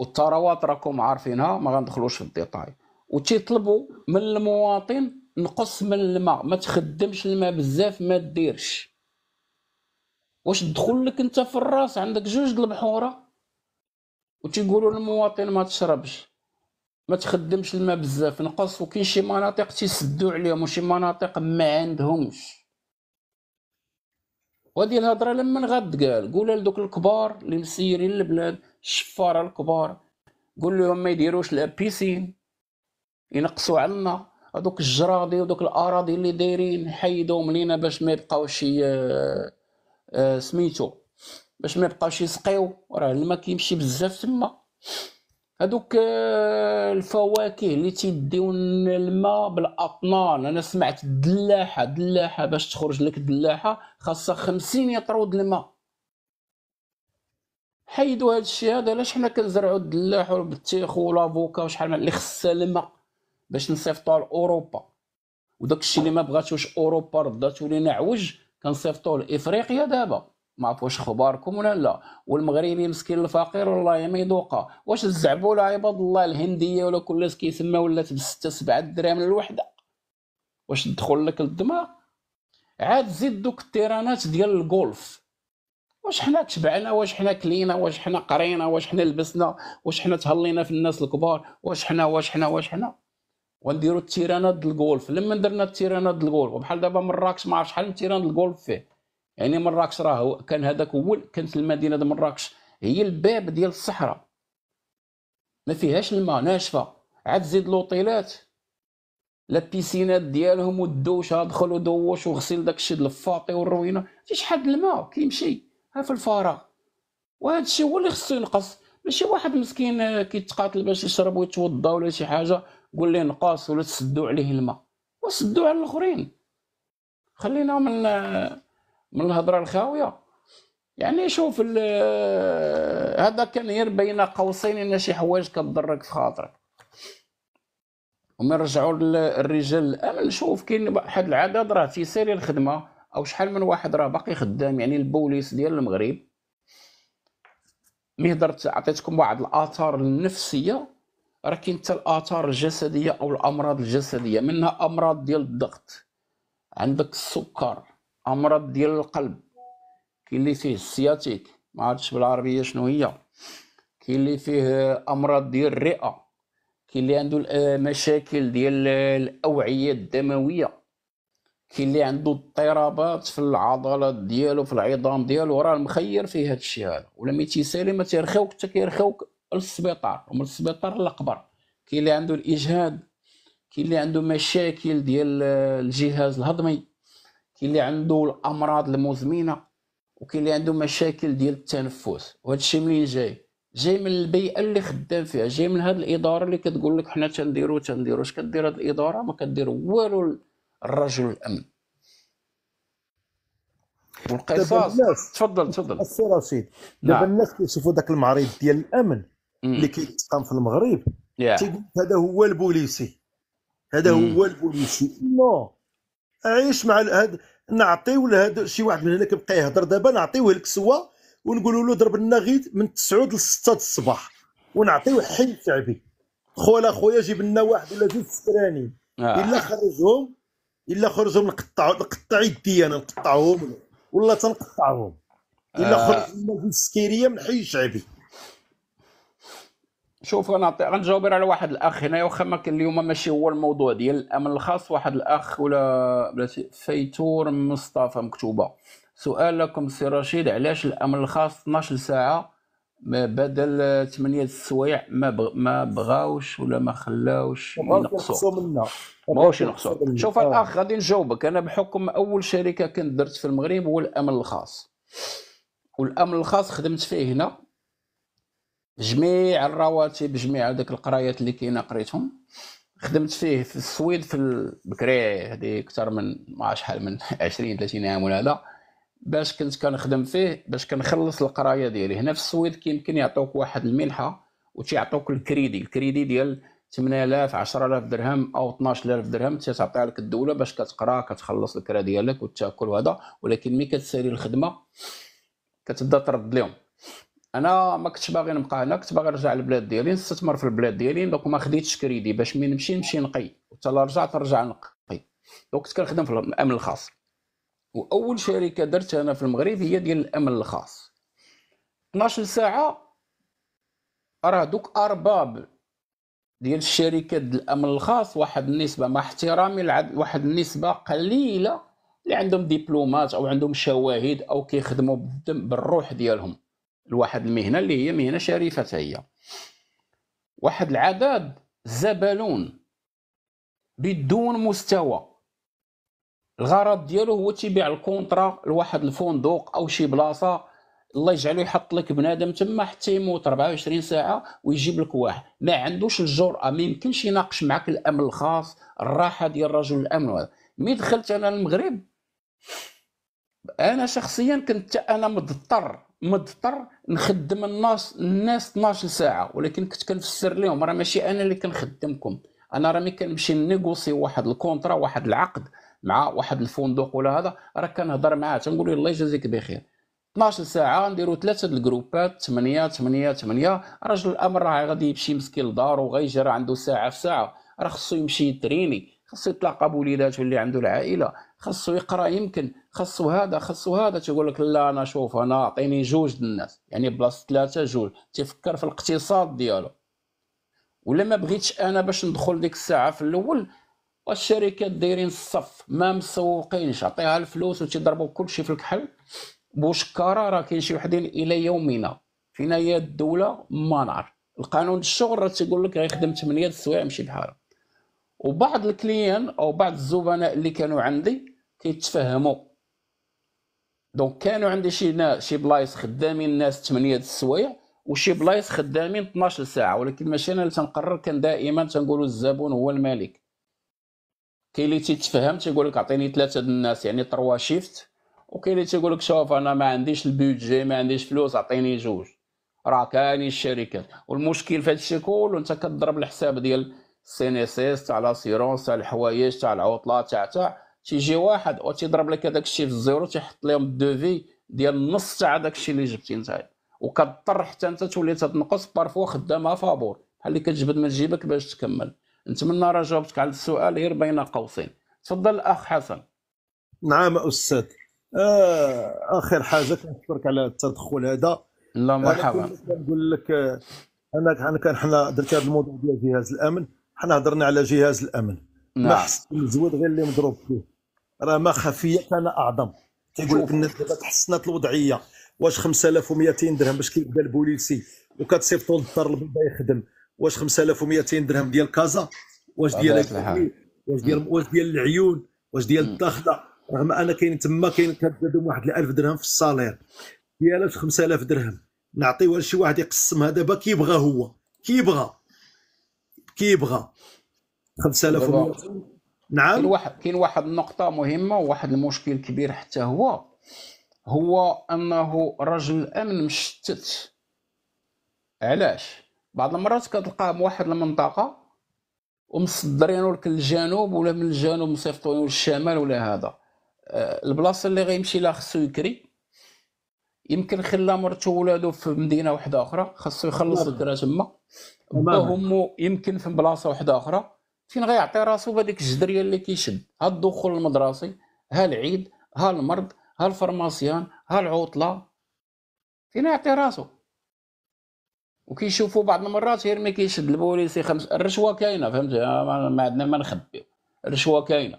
والثروات راكم عارفينها ما غندخلوش في الديتاي وتيطلبوا من المواطن نقص من الماء ما تخدمش الماء بزاف ما ديرش واش تدخل لك انت في الراس عندك جوج البحوره وتيقولوا للمواطن ما تشربش ما تخدمش الماء بزاف نقص وكاين شي مناطق تيسدوا عليهم وشي مناطق ما عندهمش وهذه الهضره لما غد قال قولها لدوك الكبار اللي مسيرين البلاد الشفاره الكبار قول لهم ما يديروش لابيسين ينقصوا عنا هذوك الجرادي ودوك الاراضي اللي دايرين حيدوهم لينا باش ما يبقاوش آه، آه، سميتو باش ما يبقاوش يسقيو راه الما كيمشي بزاف تما هذوك آه، الفواكه اللي تيديو الماء بالاطنان انا سمعت دلاحه دلاحه باش تخرج لك دلاحه خاصها خمسين يطرود الماء حيدوا هذا الشيء هذا علاش حنا كنزرعوا الدلاح والبطيخ والافوكا وشحال من اللي خصها الماء باش نصيفطوها لاوروبا وداك الشيء اللي ما بغاتوش اوروبا رداتو لينا عوج كنصيفطوه لافريقيا دابا ما عرفوش خباركم ولا لا والمغربي مسكين الفقير والله ما يدوقا واش الزعبو عباد الله الهنديه ولا كل كيسمى ولات بستة سبعة دراهم الوحده واش تدخل لك الدماغ عاد زيد دوك التيرانات ديال الجولف واش حنا تبعنا واش حنا كلينا واش حنا قرينا واش حنا لبسنا واش حنا تهلينا في الناس الكبار واش حنا واش حنا واش حنا ونديروا التيرانات ديال الجولف لما درنا التيرانات ديال الجولف وبحال دابا مراكش ما عرفش شحال من تيران د الجولف فيه يعني مراكش راه كان هذاك هو كانت المدينه ديال مراكش هي الباب ديال الصحراء ما فيهاش الماء ناشفه عاد زيد لوطيلات لا بيسينات ديالهم والدوش دخل ودوش وغسل داك الشيء ديال الفاطي والروينه شحال الماء كيمشي ها في الفراغ وهذا الشيء هو اللي خصو ينقص ماشي واحد مسكين آه، كيتقاتل باش يشرب ويتوضا ولا شي حاجه قول ليه نقاص ولا تسدوا عليه الماء وسدوا على الاخرين خلينا من من الهضره الخاويه يعني شوف هذا كان غير بين قوسين ان شي حوايج كتضرك في خاطرك ومن للرجال الامن شوف كاين واحد العدد راه في سير الخدمه او شحال من واحد راه باقي خدام يعني البوليس ديال المغرب مي هضرت عطيتكم واحد الاثار النفسيه راه كاين حتى الاثار الجسديه او الامراض الجسديه منها امراض ديال الضغط عندك السكر امراض ديال القلب كاين اللي فيه السياتيك ما عرفتش بالعربيه شنو هي كاين اللي فيه امراض ديال الرئه كاين اللي عنده آه، مشاكل ديال الاوعيه الدمويه كاين اللي عنده اضطرابات في العضلات ديالو في العظام ديالو راه مخير فيه هذا الشيء هذا ولا ملي تيسالي ما تيرخيوك حتى كيرخيوك للسبيطار ومن السبيطار للقبر كاين اللي عنده الاجهاد كاين اللي عنده مشاكل ديال الجهاز الهضمي كاين اللي عنده الامراض المزمنه وكاين اللي عنده مشاكل ديال التنفس وهذا الشيء منين جاي جاي من البيئه اللي خدام فيها جاي من هاد الاداره اللي كتقول لك حنا تنديرو تنديرو اش كدير هاد الاداره ما كدير والو الرجل الامن والقصاص تفضل تفضل السي رشيد دابا نعم. الناس كيشوفوا داك المعرض ديال الامن اللي كيتقام في المغرب yeah. تيقول هذا هو البوليسي هذا هو البوليسي نو عيش مع هذا نعطيو لهذا شي واحد من هنا كيبقى يهضر دابا نعطيوه الكسوه ونقولوا له ضرب لنا غير من 9 ل 6 الصباح ونعطيوه حل شعبي لا خويا جيب لنا واحد ولا زوج سكرانين آه. الا خرجهم الا خرجهم نقطع نقطع يدي انا نقطعهم ولا تنقطعهم الا آه. خرج من السكيريه من حي شعبي شوف غنعطي غنجاوب على واحد الاخ هنايا واخا ما اليوم ماشي هو الموضوع ديال الامن الخاص واحد الاخ ولا بلاتي فيتور مصطفى مكتوبه سؤال لكم سي رشيد علاش الامن الخاص 12 ساعه ما بدل 8 السوايع ما بغ... ما بغاوش ولا ما خلاوش ينقصوا بغاوش ينقصوا شوف الاخ غادي نجاوبك انا بحكم اول شركه كنت درت في المغرب هو الامن الخاص والامن الخاص خدمت فيه هنا جميع الرواتب جميع هذوك القرايات اللي كاينه قريتهم خدمت فيه في السويد في بكري هذه اكثر من ما شحال من 20 30 عام ولا هذا باش كنت كنخدم فيه باش كنخلص القرايه ديالي هنا في السويد كيمكن يعطوك واحد المنحه وتيعطوك الكريدي الكريدي ديال 8000 10000 درهم او 12000 درهم تتعطي لك الدوله باش كتقرا كتخلص الكرا ديالك وتاكل وهذا ولكن ملي كتسالي الخدمه كتبدا ترد لهم انا ما كنتش باغي نبقى هنا كنت باغي نرجع للبلاد ديالي نستثمر في البلاد ديالي دونك ما خديتش كريدي باش من نمشي نمشي نقي وحتى لا رجعت نرجع نقي دونك كنت كنخدم في الامن الخاص واول شركه درتها انا في المغرب هي ديال الامن الخاص 12 ساعه راه دوك ارباب ديال الشركات ديال الامن الخاص واحد النسبه مع احترامي واحد النسبه قليله اللي عندهم دبلومات او عندهم شواهد او كيخدموا بالروح ديالهم لواحد المهنه اللي هي مهنه شريفه هي واحد العدد زبالون بدون مستوى الغرض ديالو هو تيبيع الكونترا لواحد الفندق او شي بلاصه الله يجعلو يحط لك بنادم تما حتى يموت 24 ساعه ويجيب لك واحد ما عندوش الجرأه ما يمكنش يناقش معك الامن الخاص الراحه ديال رجل الامن وهذا مي دخلت انا المغرب انا شخصيا كنت انا مضطر مضطر نخدم الناس الناس 12 ساعه ولكن كنت كنفسر لهم راه ماشي انا اللي كنخدمكم انا راه ملي كنمشي نيغوسي واحد الكونترا واحد العقد مع واحد الفندق ولا هذا راه كنهضر معاه تنقول له الله يجازيك بخير 12 ساعه نديرو ثلاثه الجروبات 8 8 8 راجل الامر راه غادي يمشي مسكين لدارو غيجي راه عنده ساعه في ساعه راه خصو يمشي يتريني خصو يتلاقى بوليداتو اللي عنده العائله خاصو يقرا يمكن خاصو هذا خاصو هذا تيقول لك لا انا شوف انا اعطيني جوج الناس يعني بلاصه ثلاثه جوج تيفكر في الاقتصاد ديالو ولا ما بغيتش انا باش ندخل ديك الساعه في الاول والشركات دايرين الصف ما مسوقينش عطيها الفلوس كل كلشي في الكحل بوشكاره راه كاين شي وحدين الى يومنا فينا هي الدوله ما نعرف القانون الشغل راه تيقول لك غيخدم 8 السوايع ماشي بحاله وبعض الكليان او بعض الزبناء اللي كانوا عندي كيتفهموا دونك كانوا عندي شي شي بلايص خدامين الناس 8 السوايع وشي بلايص خدامين 12 ساعه ولكن ماشي انا اللي تنقرر كان دائما تنقولوا الزبون هو الملك كاين اللي تيتفهم تيقول لك عطيني ثلاثه الناس يعني تروا شيفت وكاين اللي تيقول لك شوف انا ما عنديش البيدجي ما عنديش فلوس عطيني جوج راه كاين الشركات والمشكل في الشيء كله انت كضرب الحساب ديال سينيسيس تاع لاسيرونس تاع الحوايج تاع العطله تاع تاع تيجي واحد وتيضرب لك هذاك الشيء في الزيرو تيحط لهم الدوفي ديال النص تاع داك الشيء اللي جبتي نتايا وكضطر حتى انت تولي تتنقص بارفوا خدامها فابور بحال اللي كتجبد من جيبك باش تكمل نتمنى راه جاوبتك على السؤال غير بين قوسين تفضل الاخ حسن نعم استاذ آه اخر حاجه كنشكرك على التدخل هذا لا مرحبا كنقول لك انا آه، انا كان حنا درت هذا الموضوع ديال جهاز الامن حنا هضرنا على جهاز الامن نعم. ما حس الزواد غير اللي مضروب فيه راه ما خفيه كان اعظم تيقول لك الناس دابا تحسنت الوضعيه واش 5200 درهم باش كيبدا البوليسي وكتصيفطو للدار البيضاء يخدم واش 5200 درهم ديال كازا واش ديال واش ديال واش ديال العيون واش ديال الداخله رغم انا كاين تما كاين كتزادهم واحد 1000 درهم في الصالير ديال 5000 درهم نعطيوها لشي واحد يقسمها دابا كيبغى هو كيبغى كي يبغى 5000 نعم كاين واحد كاين واحد النقطه مهمه وواحد المشكل كبير حتى هو هو انه رجل الامن مشتت علاش بعض المرات كتلقاه بواحد المنطقه ومصدرينو لك الجنوب ولا من الجنوب مصيفطوينو للشمال ولا هذا آه، البلاصه اللي غيمشي لها خصو يكري يمكن خلى مرتو ولادو في مدينه واحده اخرى خصو يخلص نعم. الكرا تما هما يمكن في بلاصه واحده اخرى فين غيعطي راسو بهذيك الجدريه اللي كيشد ها الدخول المدرسي ها العيد ها المرض ها الفرماسيان ها العطله فين يعطي راسو وكيشوفوا بعض المرات ما كيشد البوليسي خمس الرشوه كاينه فهمت آه، ما عندنا ما نخبيو الرشوه كاينه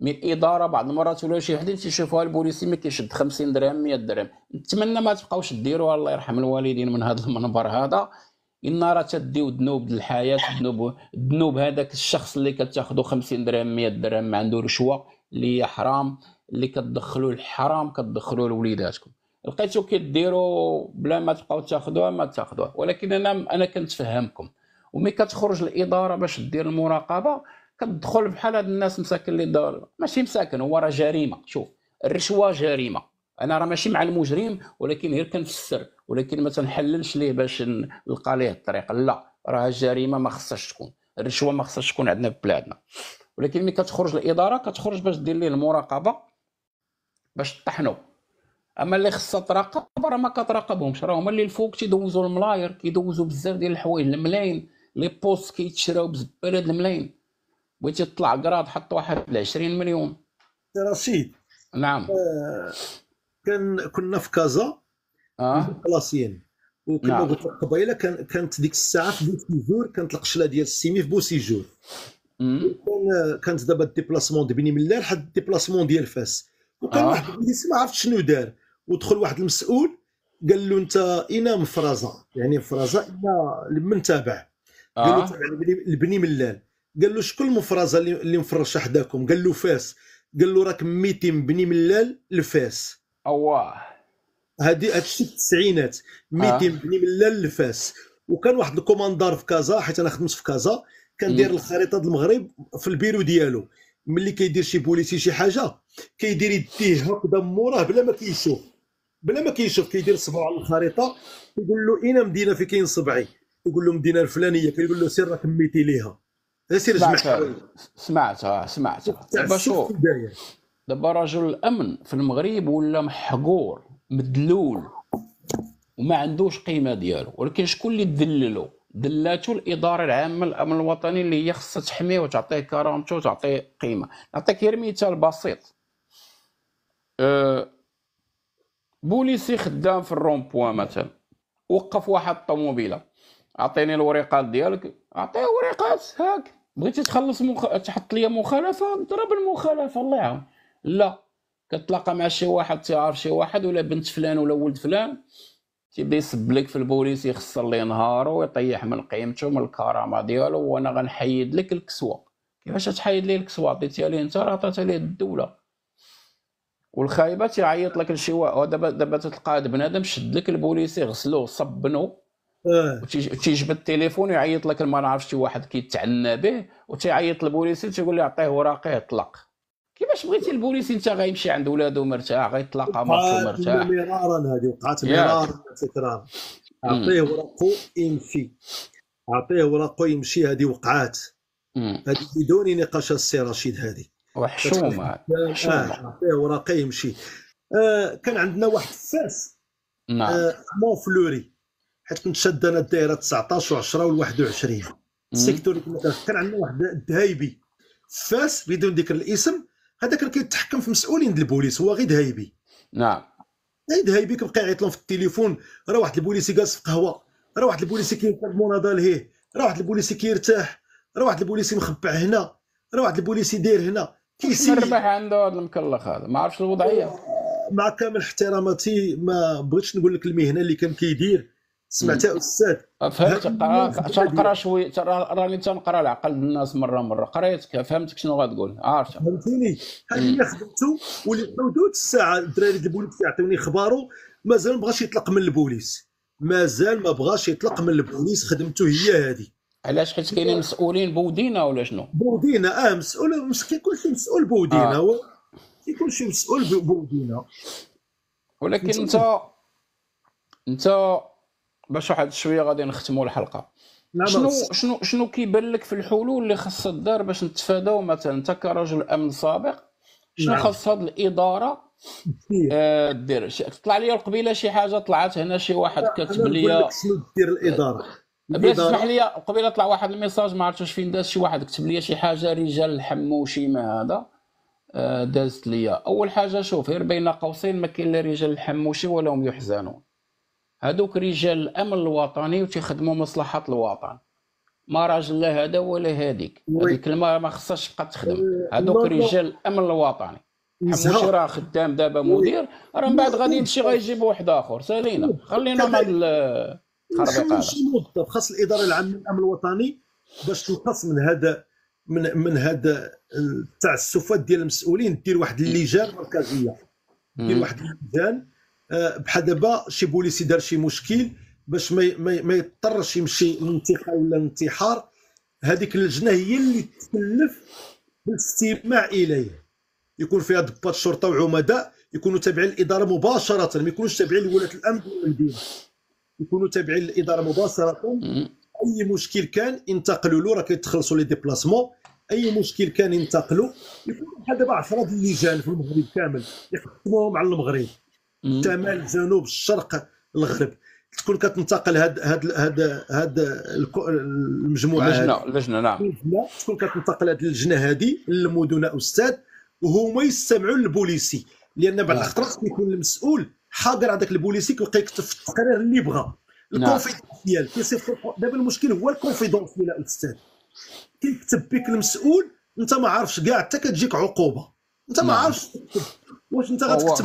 من الاداره بعض المرات ولا شي وحدين تيشوفوها البوليسي ما كيشد 50 درهم 100 درهم نتمنى ما تبقاوش ديروها الله يرحم الوالدين من هذا المنبر هذا إن راه تديو ذنوب الحياة ذنوب ذنوب هذاك الشخص اللي كتاخذوا 50 درهم 100 درهم ما عنده رشوة اللي هي حرام اللي كتدخلوا الحرام كتدخلوا لوليداتكم لقيتو كديروا بلا ما تبقاو تاخذوها ما تاخذوها ولكن انا انا كنتفهمكم ومي كتخرج الاداره باش دير المراقبه كتدخل بحال هاد الناس مساكن اللي دار ماشي مساكن هو راه جريمه شوف الرشوه جريمه انا راه ماشي مع المجرم ولكن غير كنفسر ولكن ما تنحللش ليه باش نلقى ليه الطريق لا راه الجريمه ما خصهاش تكون الرشوه ما خصهاش تكون عندنا في بلادنا ولكن ملي كتخرج الاداره كتخرج باش دير ليه المراقبه باش تطحنو اما اللي خصها تراقب راه ما كتراقبهمش راه هما اللي الفوق تيدوزوا الملاير كيدوزوا بزاف ديال الحوايج الملاين لي بوست كيتشراو بزباله الملاين بغيتي تطلع كراد حط واحد 20 مليون رشيد نعم آه كان كنا في كازا اه خلاصين وكما نعم. قلت لك قبيله كانت ديك الساعه في بوسيجور كانت القشله ديال السيمي في بوسيجور كان كانت دابا الديبلاسمون ديال بني ملال حد الديبلاسمون ديال فاس وكان آه. واحد ما عرفت شنو دار ودخل واحد المسؤول قال له انت اين مفرزه يعني مفرزه انا لمن تابع قال له آه. لبني ملال قال له شكون المفرزه اللي مفرشه حداكم قال له فاس قال له راك ميتي بني ملال لفاس اواه هادي هادشي في التسعينات ميدي مبني آه. من اللال لفاس وكان واحد الكوماندار في كازا حيت انا خدمت في كازا كان داير الخريطه ديال المغرب في البيرو ديالو ملي كيدير شي بوليسي شي حاجه كيدير يديه هكذا موراه بلا ما كيشوف بلا ما كيشوف كيدير صبعو على الخريطه يقول له اين مدينه في كاين صبعي يقول له مدينه الفلانيه كيقول له سير راك ميتي ليها إيه سير جمع سمعتها سمعتها دابا شوف دابا رجل الامن في المغرب ولا محقور مدلول وما عندوش قيمه ديالو ولكن شكون اللي دللو دلاتو الاداره العامه للامن الوطني اللي هي خصها تحميه وتعطيه كرامته وتعطيه قيمه نعطيك غير مثال بسيط أه بوليسي خدام في الرومبوا مثلا وقف واحد الطوموبيله اعطيني الوريقات ديالك اعطيه وريقات هاك بغيتي تخلص مخ... تحط لي مخالفه ضرب المخالفه الله يعاون لا كتلاقى مع شي واحد تيعرف شي واحد ولا بنت فلان ولا ولد فلان تيبدا يسب لك في البوليس يخسر لي نهارو ويطيح من قيمته من الكرامه ديالو وانا غنحيد لك الكسوه كيفاش تحيد لي الكسوه عطيتيها ليه انت راه عطاتها ليه الدوله والخايبه تيعيط لك لشي واحد دابا دابا تلقى هاد بنادم شد لك البوليسي غسلوه صبنو إيه. وتيجبد التليفون ويعيط لك ما نعرفش شي واحد كيتعنى به وتيعيط البوليسي تيقول له عطيه وراقيه طلق كيفاش بغيتي البوليس انت غيمشي عند ولادو مرتاح غيتلاقى مرته مرتاح مرارا هذه وقعت مرارا تكرار اعطيه ورقه يمشي اعطيه ورقه يمشي هذه وقعات هذه بدون نقاش السي رشيد هذه وحشومه اعطيه ورقه يمشي آه كان عندنا واحد فاس نعم آه فلوري حيت كنت شاد انا الدائره 19 و10 و21 السيكتور كان عندنا واحد الذهبي فاس بدون ذكر الاسم هذاك اللي كيتحكم في مسؤولين البوليس هو غير دهيبي نعم غير دهيبي كيبقى يعيط لهم في التليفون راه واحد البوليسي جالس في قهوه راه واحد البوليسي كيركب مناضل لهيه راه واحد البوليسي كيرتاح راه واحد البوليسي مخبع هنا راه واحد البوليسي داير هنا كيسير مربح عنده هذا المكلخ هذا ما عرفش الوضعيه مع كامل احتراماتي ما بغيتش نقول لك المهنه اللي كان كيدير سمعت استاذ فهمت قرا تنقرا شويه راني تنقرا العقل الناس مره مره قريتك فهمتك شنو غتقول عارف فهمتيني هذه خدمته ولحدود الساعه الدراري ديال البوليس يعطوني خبارو مازال ما بغاش يطلق من البوليس مازال ما بغاش يطلق من البوليس خدمته هي هذه علاش حيت كاينين مسؤولين بودينا ولا شنو بودينا اه مسؤول مش كيكون كلشي مسؤول بودينا آه. و... كلشي مسؤول بودينا ولكن انت انت باش واحد شويه غادي نختموا الحلقه شنو شنو شنو كيبان لك في الحلول اللي خاصها الدار باش نتفاداو مثلا انت كرجل امن سابق شنو نعم. خاص هذه الاداره آه، دير طلع لي القبيله شي حاجه طلعت هنا شي واحد كاتب لي شنو دير الاداره آه، بس اسمح لي قبيله طلع واحد الميساج ما عرفتش فين داز شي واحد كتب لي شي حاجه رجال الحموشي ما هذا آه، دازت لي اول حاجه شوف غير بين قوسين ما كاين لا رجال الحموشي ولا هم يحزنون هذوك رجال الامن الوطني وتيخدموا مصلحه الوطن ما راجل لا هذا ولا هذيك هذيك ما ما خصهاش تبقى تخدم هذوك رجال الامن الوطني حمشي راه خدام دابا مدير راه من بعد غادي يمشي غيجيب واحد اخر سالينا خلينا مع الخربقه شي موظف خاص الاداره العامه للامن الوطني باش تنقص من هذا من من هذا التعسفات ديال المسؤولين دير واحد اللجان مركزيه دير واحد اللجان آه، بحال دابا شي بوليسي دار شي مشكل باش ما ما يضطرش يمشي للانتقاء ولا الانتحار هذيك اللجنه هي اللي تكلف بالاستماع اليه يكون فيها ضباط الشرطه وعمداء يكونوا تابعين للاداره مباشره ما يكونوش تابعين لولاه الامن والمدينه يكونوا تابعين للاداره مباشره اي مشكل كان ينتقلوا له راه كيتخلصوا لي ديبلاسمون اي مشكل كان ينتقلوا يكونوا بحال دابا 10 اللجان في المغرب كامل يقسموهم على المغرب شمال جنوب الشرق الغرب تكون كتنتقل هاد هاد هاد هاد المجموعه اللجنه اللجنه نعم تكون كتنتقل هاد اللجنه هادي للمدن استاذ وهما يستمعوا للبوليسي لان بعض نعم. الخطرات كيكون المسؤول حاضر عندك البوليسي كيبقى يكتب في التقرير اللي يبغى الكونفيدونسيال كيصيفط دابا المشكل هو الكونفيدونسيال استاذ كيكتب بك المسؤول انت ما عارفش كاع حتى كتجيك عقوبه انت ما نعم. عارفش واش انت غتكتب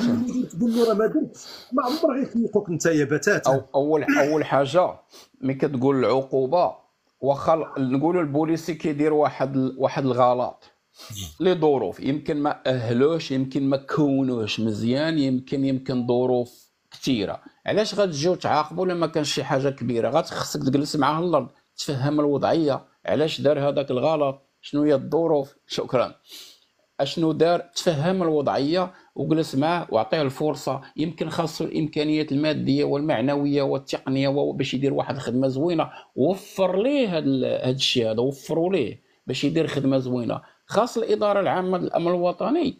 تقول له راه ما درتش ما عمر غيفيقوك انت يا بتاتا أو اول اول حاجه ملي كتقول العقوبه واخا نقولوا البوليسي كيدير واحد واحد الغلط لظروف يمكن ما اهلوش يمكن ما كونوش مزيان يمكن يمكن ظروف كثيره علاش غتجيو تعاقبوا لما كان شي حاجه كبيره غتخصك تجلس معاه الارض تفهم الوضعيه علاش دار هذاك الغلط شنو هي الظروف شكرا اشنو دار تفهم الوضعيه وجلس معاه واعطيه الفرصه يمكن خاصه الامكانيات الماديه والمعنويه والتقنيه باش يدير واحد الخدمه زوينه وفر ليه هذا الشيء هذا وفروا ليه باش يدير خدمه زوينه خاص الاداره العامه للامن الوطني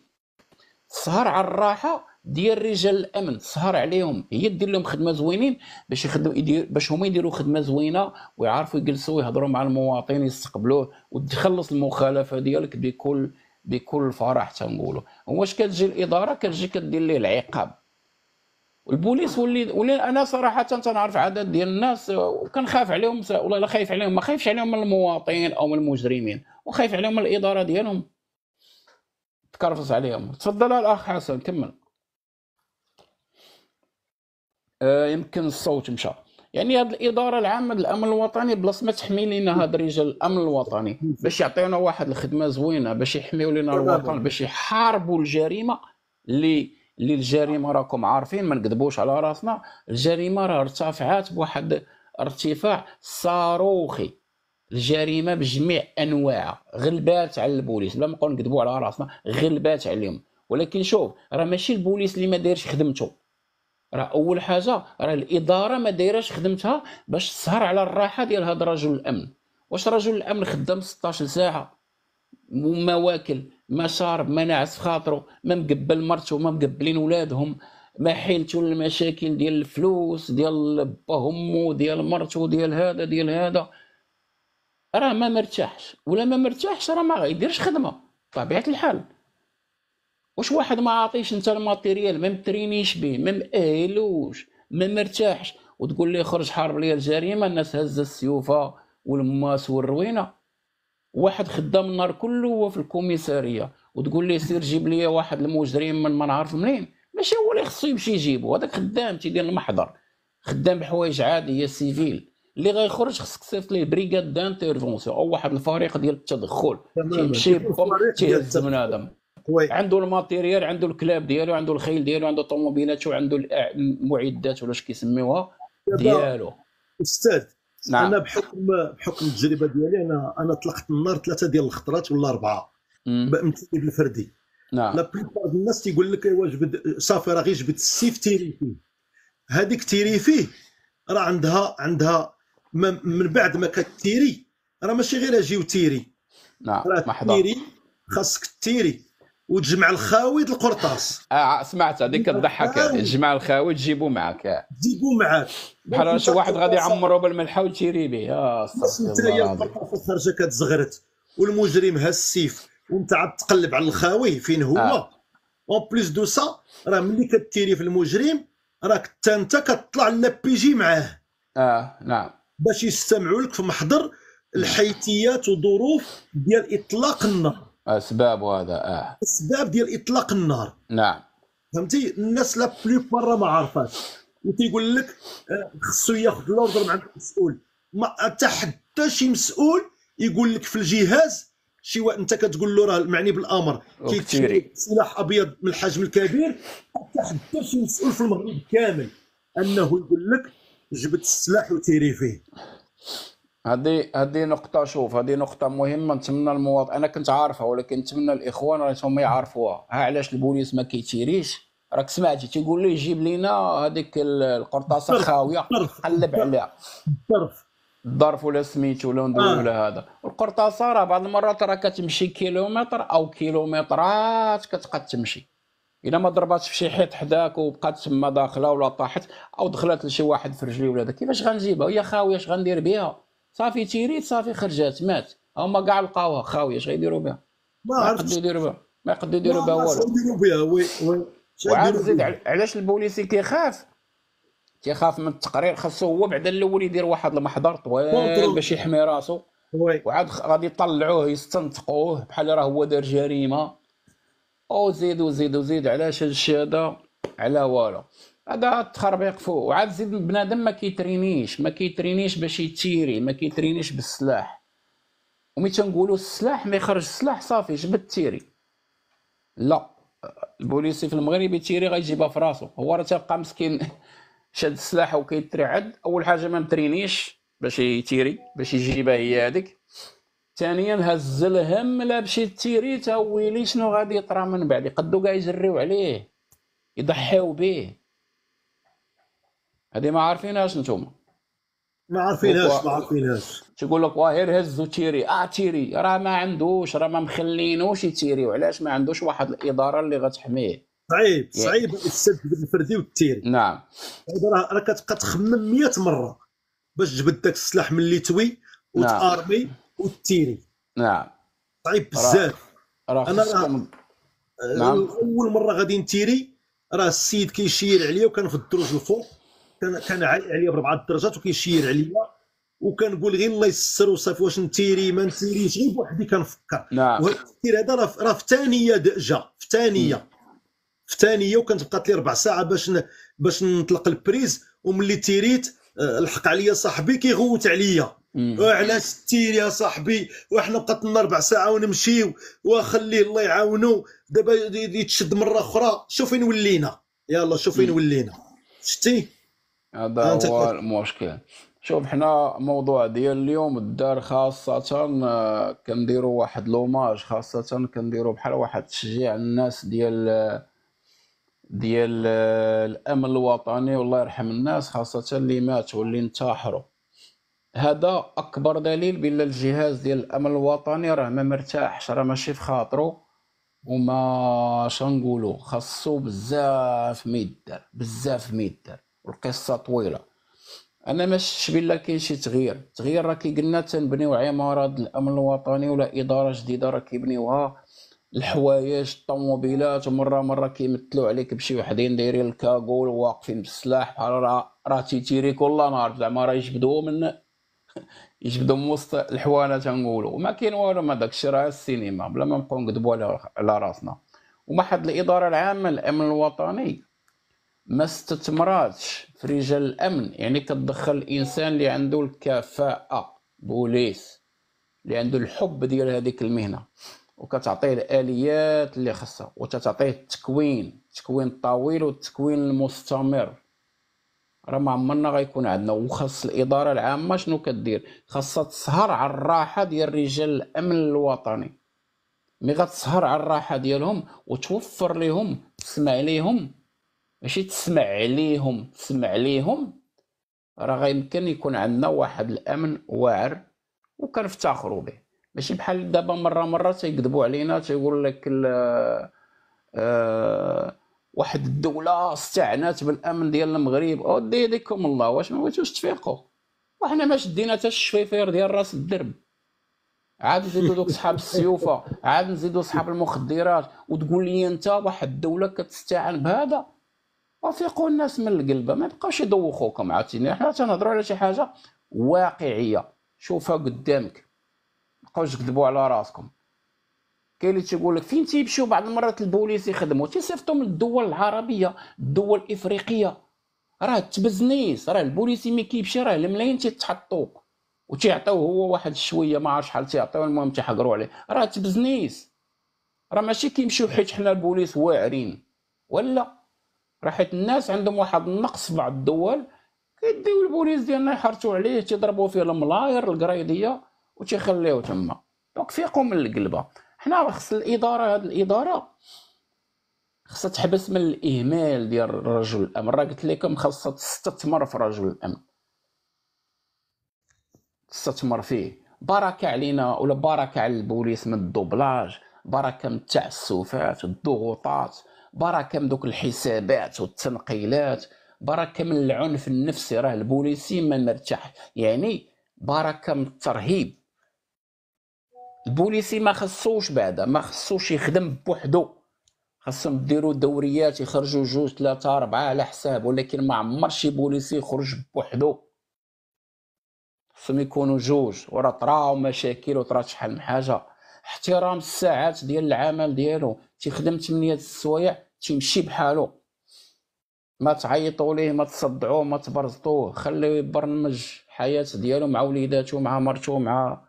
سهر على الراحه ديال رجال الامن سهر عليهم هي دير لهم خدمه زوينين باش يخدموا يدير باش هما يديروا خدمه زوينه ويعرفوا يجلسوا يهضروا مع المواطن يستقبلوه وتخلص المخالفه ديالك بكل بكل فرح تنقولوا واش كتجي الاداره كتجي كدير ليه العقاب البوليس ولي, ولي انا صراحه تنعرف عدد ديال الناس وكنخاف عليهم والله لا خايف عليهم ما خايفش عليهم من المواطنين او من المجرمين وخايف عليهم من الاداره ديالهم تكرفص عليهم تفضل الاخ حسن كمل آه يمكن الصوت مشى يعني هذه الاداره العامه للامن الوطني بلاص ما تحمي لنا هاد رجال الامن الوطني باش يعطيونا واحد الخدمه زوينه باش يحميو لنا الوطن باش يحاربوا الجريمه اللي اللي الجريمه راكم عارفين ما نكذبوش على راسنا الجريمه راه ارتفعت بواحد ارتفاع صاروخي الجريمه بجميع انواعها غلبات على البوليس بلا ما نقول نكذبوا على راسنا غلبات عليهم ولكن شوف راه ماشي البوليس اللي ما دايرش خدمته راه اول حاجه راه الاداره ما دايراش خدمتها باش تسهر على الراحه ديال هذا رجل الامن واش رجل الامن خدام 16 ساعه ما واكل ما شارب ما ناعس في خاطره ما مقبل مرته ما مقبلين ولادهم ما حيلتو المشاكل ديال الفلوس ديال با ديال مرته ديال هذا ديال هذا راه ما مرتاحش ولا ما مرتاحش راه ما غيديرش خدمه بطبيعه الحال واش واحد ما عاطيش انت الماتيريال ما مترينيش به ما مأهلوش ما مرتاحش وتقول لي خرج حارب ليا الجريمه الناس هزه السيوفه والماس والروينه واحد خدام النهار كله هو في الكوميساريه وتقول لي سير جيب لي واحد المجرم من ما نعرف منين ماشي هو اللي خصو يمشي يجيبو هذاك خدام تيدير المحضر خدام بحوايج عاديه سيفيل اللي غيخرج خصك تصيفط ليه بريغاد دانتيرفونسيون او واحد الفريق ديال التدخل تيمشي تيهز بنادم قوي عنده الماتيريال عنده الكلاب ديالو عنده الخيل ديالو عنده الطوموبيلات وعنده المعدات ولا كيسميوها ديالو استاذ نعم. انا بحكم بحكم التجربه ديالي انا انا طلقت النار ثلاثه ديال الخطرات ولا اربعه بامتني بالفردي نعم لا الناس تيقول لك ايوا جبد صافي راه غير جبد السيف تيري فيه هذيك تيري فيه راه عندها عندها من بعد ما كتيري راه ماشي غير اجي وتيري نعم محضر تيري خاصك تيري وتجمع الخاوي القرطاس اه سمعت هذيك تضحك تجمع الخاوي تجيبو معك تجيبو معك بحال شي واحد غادي يعمرو بالملحه وتيري به يا استغفر الله القرطاس خرجه كتزغرت والمجرم هز السيف وانت عاد تقلب على الخاوي فين هو آه. اون بليس دو سا راه ملي كتيري في المجرم راك حتى انت كتطلع جي معاه اه نعم باش يستمعوا لك في محضر الحيتيات وظروف ديال اطلاق النار اسباب وهذا اه اسباب ديال اطلاق النار نعم فهمتي الناس لا برا ما عارفاش وتيقول لك آه، خصو ياخذ الاوردر مع المسؤول ما حتى حتى شي مسؤول يقول لك في الجهاز شي وقت انت كتقول له راه المعني بالامر كيتشري سلاح ابيض من الحجم الكبير حتى حتى شي مسؤول في المغرب كامل انه يقول لك جبت السلاح وتيري فيه هذه هذه نقطة شوف هذه نقطة مهمة نتمنى المواطن أنا كنت عارفها ولكن نتمنى الإخوان راهم يعرفوها ها علاش البوليس ما كيتيريش راك سمعتي تيقول لي جيب لينا هذيك القرطاسة خاوية قلب عليها الظرف الظرف ولا سميتو ولا ندوي آه. ولا هذا القرطاسة راه بعض المرات راه كتمشي كيلومتر أو كيلومترات كتبقى تمشي الا ما ضرباتش في شي حيط حداك وبقات تما داخله ولا طاحت او دخلت لشي واحد في رجلي ولا هذا كيفاش غنجيبها هي خاويه اش غندير بها صافي تيريت صافي خرجات مات هما كاع لقاوها خاويه اش غيديروا بها ما عرفتش يديروا بها ما يقدروا يديروا بها والو يديروا بها وي وي وعاد زيد علاش البوليسي كيخاف كيخاف من التقرير خاصو هو بعد الاول يدير واحد المحضر طويل باش يحمي راسو وعاد غادي يطلعوه يستنطقوه بحال راه هو دار جريمه او زيد وزيد وزيد علاش هاد على والو هذا تخربيق فوق وعاد زيد البنادم ما كيترينيش ما كيترينيش باش يتيري ما كيترينيش بالسلاح ومي تنقولوا السلاح ما يخرج السلاح صافي جبد تيري لا البوليسي في المغرب يتيري غيجيبها في راسو هو راه تيبقى مسكين شاد السلاح وكيترعد اول حاجه ما مترينيش باش يتيري باش يجيبها هي هذيك ثانيا هز الهم لا باش يتيري تا ويلي شنو غادي يطرى من بعد يقدو كاع يجريو عليه يضحيو به هذه ما عارفينهاش نتوما ما عارفينهاش ما عارفينهاش تيقول لك وهير هزو تيري اه تيري راه ما عندوش راه ما مخلينوش يتيري وعلاش ما عندوش واحد الاداره اللي غتحميه صعيب صعيب السد الفردي والتيري نعم راه كتبقى تخمم 100 مره باش تجبد داك السلاح من اللي توي نعم. وتارمي نعم. وتيري نعم صعيب بزاف راه انا راه آه، نعم. اول مره غادي نتيري راه السيد كيشير عليا في الدروج الفوق كان كان عليا بربعه الدرجات وكيشير عليا وكنقول غير الله يستر وصافي واش نتيري ما نتيريش غير بوحدي كنفكر نعم وهذا هذا راه في ثانيه جا في ثانيه في ثانيه وكانت بقات لي ربع ساعه باش ن... باش نطلق البريز وملي تيريت آه، لحق عليا صاحبي كيغوت عليا وعلاش آه، تيري يا صاحبي وحنا بقات لنا ربع ساعه ونمشيو وخليه الله يعاونو دابا يتشد مره اخرى شوفين ولينا يلا شوفين ولينا شتي هذا هو المشكل شوف حنا موضوع ديال اليوم الدار خاصة آه، كنديرو واحد لوماج خاصة كنديرو بحال واحد تشجيع الناس ديال آه، ديال آه، الامن الوطني والله يرحم الناس خاصة اللي مات واللي انتحروا هذا اكبر دليل بان الجهاز ديال الامن الوطني راه ما مرتاحش راه ماشي في خاطرو وما شنقولو خاصو بزاف ميدر بزاف ميدر القصه طويله انا ما شفتش بلا كاين شي تغيير التغيير راه كي قلنا تنبنيو عماره الامن الوطني ولا اداره جديده راه كيبنيوها الحوايج الطوموبيلات ومره مره كيمثلوا عليك بشي وحدين دايرين الكاغول واقفين بالسلاح بحال راه راه تيتيري كل نهار زعما راه يجبدوا من يجبدوا من وسط الحوانه تنقولوا ما كاين والو ما داكشي راه السينما بلا ما نبقاو نكذبوا على راسنا وما حد الاداره العامه الامن الوطني ما استثمراتش في رجال الامن يعني كتدخل الانسان اللي عنده الكفاءه بوليس اللي عنده الحب ديال هذيك المهنه وكتعطيه الاليات اللي خاصها وتتعطيه التكوين التكوين الطويل والتكوين المستمر راه ما عمرنا غيكون عندنا وخاص الاداره العامه شنو كدير خاصها تسهر على الراحه ديال رجال الامن الوطني مي غتسهر على الراحه ديالهم وتوفر لهم تسمع ليهم ماشي تسمع عليهم تسمع عليهم راه غيمكن يكون عندنا واحد الامن واعر وكنفتخروا به ماشي بحال دابا مره مره تيكذبوا علينا تيقول لك آه واحد الدوله استعنات بالامن ديال المغرب اودي ديكم الله واش ما بغيتوش تفيقوا وحنا ما شدينا حتى الشفيفير ديال راس الدرب عاد نزيدو دوك صحاب السيوفه عاد نزيدو صحاب المخدرات وتقول لي انت واحد الدوله كتستعان بهذا وافيقوا الناس من القلبه ما يبقاوش يدوخوكم عاوتاني حنا تنهضروا على شي حاجه واقعيه شوفها قدامك ما بقاوش تكذبوا على راسكم كاين اللي تيقول لك فين تيمشيو بعض المرات البوليس يخدموا تيصيفطهم للدول العربيه الدول الافريقيه راه تبزنيس راه البوليسي ملي كيمشي راه الملايين تيتحطوا وتيعطيو هو واحد شويه ما عرفش شحال تيعطيو المهم تيحقروا عليه راه تبزنيس راه ماشي كيمشيو حيت حنا البوليس واعرين ولا راه الناس عندهم واحد النقص في بعض الدول كيديو البوليس ديالنا يحرتو عليه تيضربو فيه الملاير القرايديه وتيخليوه تما دونك فيقوا من القلبه حنا خص الاداره هاد الاداره خصها تحبس من الاهمال ديال رجل الامن راه قلت لكم خاصها تستثمر في رجل الامن تستثمر فيه بركه علينا ولا بركه على البوليس من الدوبلاج بركه من التعسفات الضغوطات بركه من دوك الحسابات والتنقيلات بركه من العنف النفسي راه البوليسي ما مرتاح يعني بركه من الترهيب البوليسي ما خصوش بعدا ما خصوش يخدم بوحدو خاصهم يديروا دوريات يخرجوا جوج ثلاثة أربعة على حساب ولكن ما عمر شي بوليسي يخرج بوحدو خاصهم يكونوا جوج ورا طراو مشاكل وطرا شحال من حاجة احترام الساعات ديال العمل ديالو تيخدم 8 السوايع تيمشي بحالو ما تعيطوا ليه ما تصدعوه ما تبرزطوه خليه يبرمج حياته ديالو مع وليداتو مع مرتو مع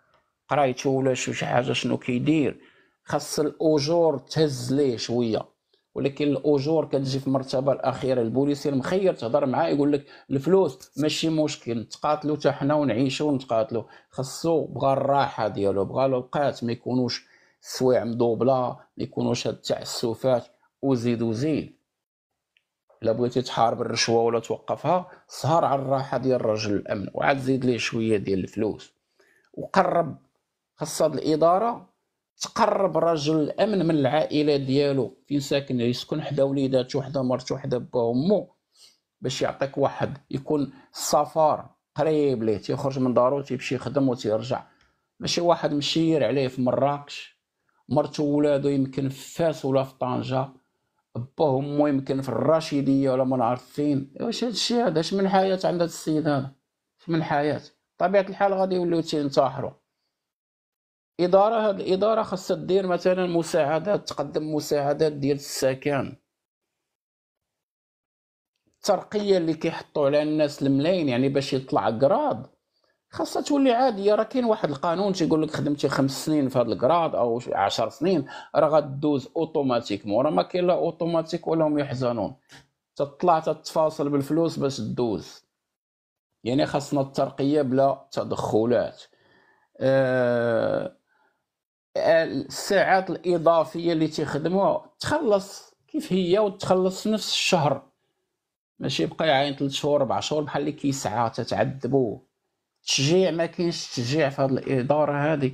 قرايتو ولا شي حاجه شنو كيدير خاص الاجور تهز ليه شويه ولكن الاجور كتجي في المرتبه الاخيره البوليسي المخير تهضر معاه يقول لك الفلوس ماشي مشكل نتقاتلوا حتى حنا ونعيشوا ونتقاتلوا خاصو بغى الراحه ديالو بغى الاوقات ما يكونوش السوايع مدوبله ما يكونوش هاد التعسفات وزيد وزيد لا بغيتي تحارب الرشوه ولا توقفها سهر على الراحه ديال رجل الامن وعاد زيد ليه شويه ديال الفلوس وقرب خاصة الاداره تقرب رجل الامن من العائله ديالو فين ساكن يسكن حدا وليداتو حدا مرتو حدا با وامو باش يعطيك واحد يكون السفر قريب ليه تيخرج من دارو تيمشي يخدم وتيرجع ماشي واحد مشير عليه في مراكش مرتو ولادو يمكن في فاس ولا في طنجه باهم المهم كان في الراشيديه ولا ما عارفين واش هادشي هذا اش من حياه عند هاد السيد هذا اش من حياه طبيعه الحال غادي يوليو تينتحروا اداره هاد الاداره خاصها دير مثلا مساعدات تقدم مساعدات ديال السكن الترقيه اللي كيحطوا على الناس الملاين يعني باش يطلع قراض خاصها تولي عاديه راه كاين واحد القانون تيقول لك خدمتي خمس سنين في هذا الكراد او عشر سنين راه غدوز اوتوماتيكمون راه ما كاين لا اوتوماتيك ولا هم يحزنون تطلع تتفاصل بالفلوس باش تدوز يعني خاصنا الترقيه بلا تدخلات أه الساعات الاضافيه اللي تيخدموها تخلص كيف هي وتخلص في نفس الشهر ماشي يبقى يعين 3 شهور 4 شهور بحال اللي كيسعى تتعذبوا التشجيع ما كاينش تشجيع في هذه الاداره هذه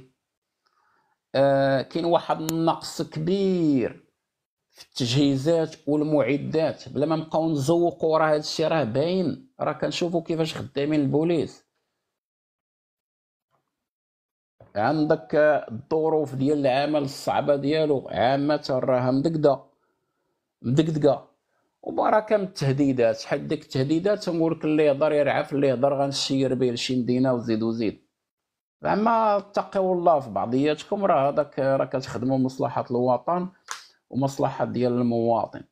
آه كاين واحد النقص كبير في التجهيزات والمعدات بلا ما نبقاو نزوقوا راه هذا الشيء راه باين راه كنشوفوا كيفاش خدامين البوليس عندك الظروف ديال العمل الصعبه ديالو عامه راه مدقده مدقدقه وبرا كم التهديدات حد ديك التهديدات تنقولك اللي يهضر يرعف اللي يهضر غنسير به لشي مدينه وزيد وزيد زعما اتقوا الله في بعضياتكم راه هذاك راه كتخدموا مصلحه الوطن ومصلحه ديال المواطن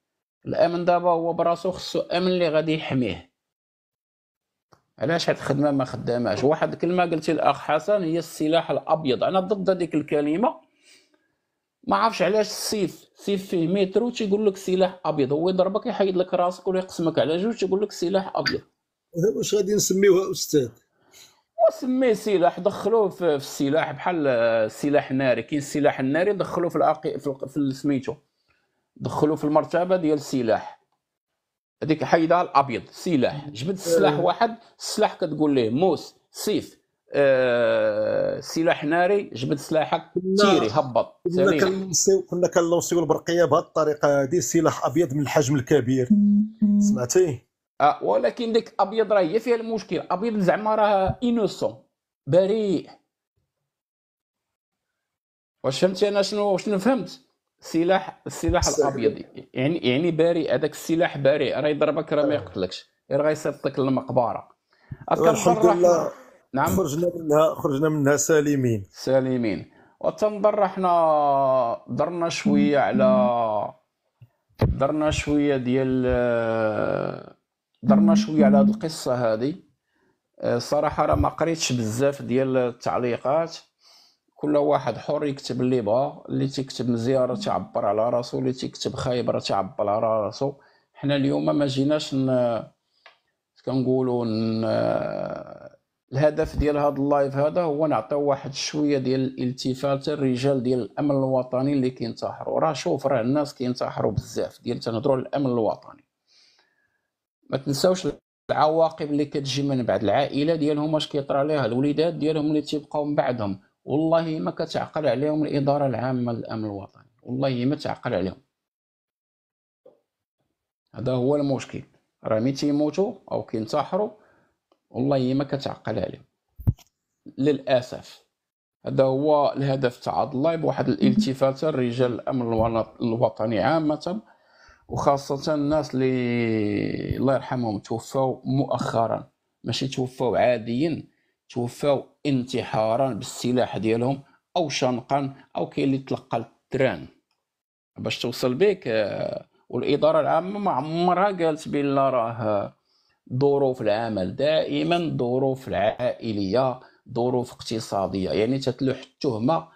الامن دابا هو براسو خصو امن اللي غادي يحميه علاش هاد الخدمه ما خداماش واحد الكلمه قلتي الاخ حسن هي السلاح الابيض انا ضد هذيك الكلمه ما عرفش علاش السيف سيف فيه متر وتيقول لك سلاح ابيض هو يضربك يحيد لك راسك ولا يقسمك على جوج تيقول لك سلاح ابيض واش غادي نسميوها استاذ وسميه سلاح دخلوه في السلاح بحال السلاح آه، الناري كاين السلاح الناري دخلوه في الأقي... في سميتو دخلوه في المرتبه ديال السلاح هذيك حيدها الابيض سلاح جبد سلاح آه. واحد السلاح كتقول ليه موس سيف آه، سلاح ناري جبد سلاحك تيري هبط كنا كنلوصيو البرقيه بهذه الطريقه هذه سلاح ابيض من الحجم الكبير سمعتي آه ولكن ديك ابيض راه هي فيها المشكل ابيض زعما راه انوسون بريء واش فهمتي انا شنو شنو فهمت السلاح السلاح الابيض يعني يعني بريء هذاك السلاح بريء راه يضربك راه ما آه. يقتلكش غير غيصيفطك للمقبره الحمد لله نعم خرجنا منها خرجنا منها سالمين سالمين وتنضر احنا درنا شويه على درنا شويه ديال آه، درنا شويه على هذه القصه هذه آه، صراحه راه ما قريتش بزاف ديال التعليقات كل واحد حر يكتب اللي بغا اللي تكتب مزيان راه تعبر على راسو اللي تكتب خايب راه تعبر على راسو حنا اليوم ما جيناش كنقولوا ن... الهدف ديال هذا اللايف هذا هو نعطيو واحد شويه ديال الالتفات للرجال ديال الامن الوطني اللي كينتحروا راه شوف راه الناس كينتحروا بزاف ديال تنهضروا على الامن الوطني ما تنساوش العواقب اللي كتجي من بعد العائله ديالهم واش كيطرى ليها الوليدات ديالهم اللي تيبقاو من بعدهم والله ما كتعقل عليهم الاداره العامه للامن الوطني والله ما تعقل عليهم هذا هو المشكل راه ملي تيموتوا او كينتحروا والله ما كتعقل عليه للاسف هذا هو الهدف تاع هذا اللايف بواحد الالتفاته لرجال الامن الوطني عامه وخاصه الناس اللي الله يرحمهم توفاو مؤخرا ماشي توفاو عاديا توفاو انتحارا بالسلاح ديالهم او شنقا او كاين اللي تلقى التران باش توصل بك آه، والاداره العامه ما عمرها قالت بلا راه ظروف العمل دائما ظروف العائليه ظروف اقتصاديه يعني تتلوح التهمه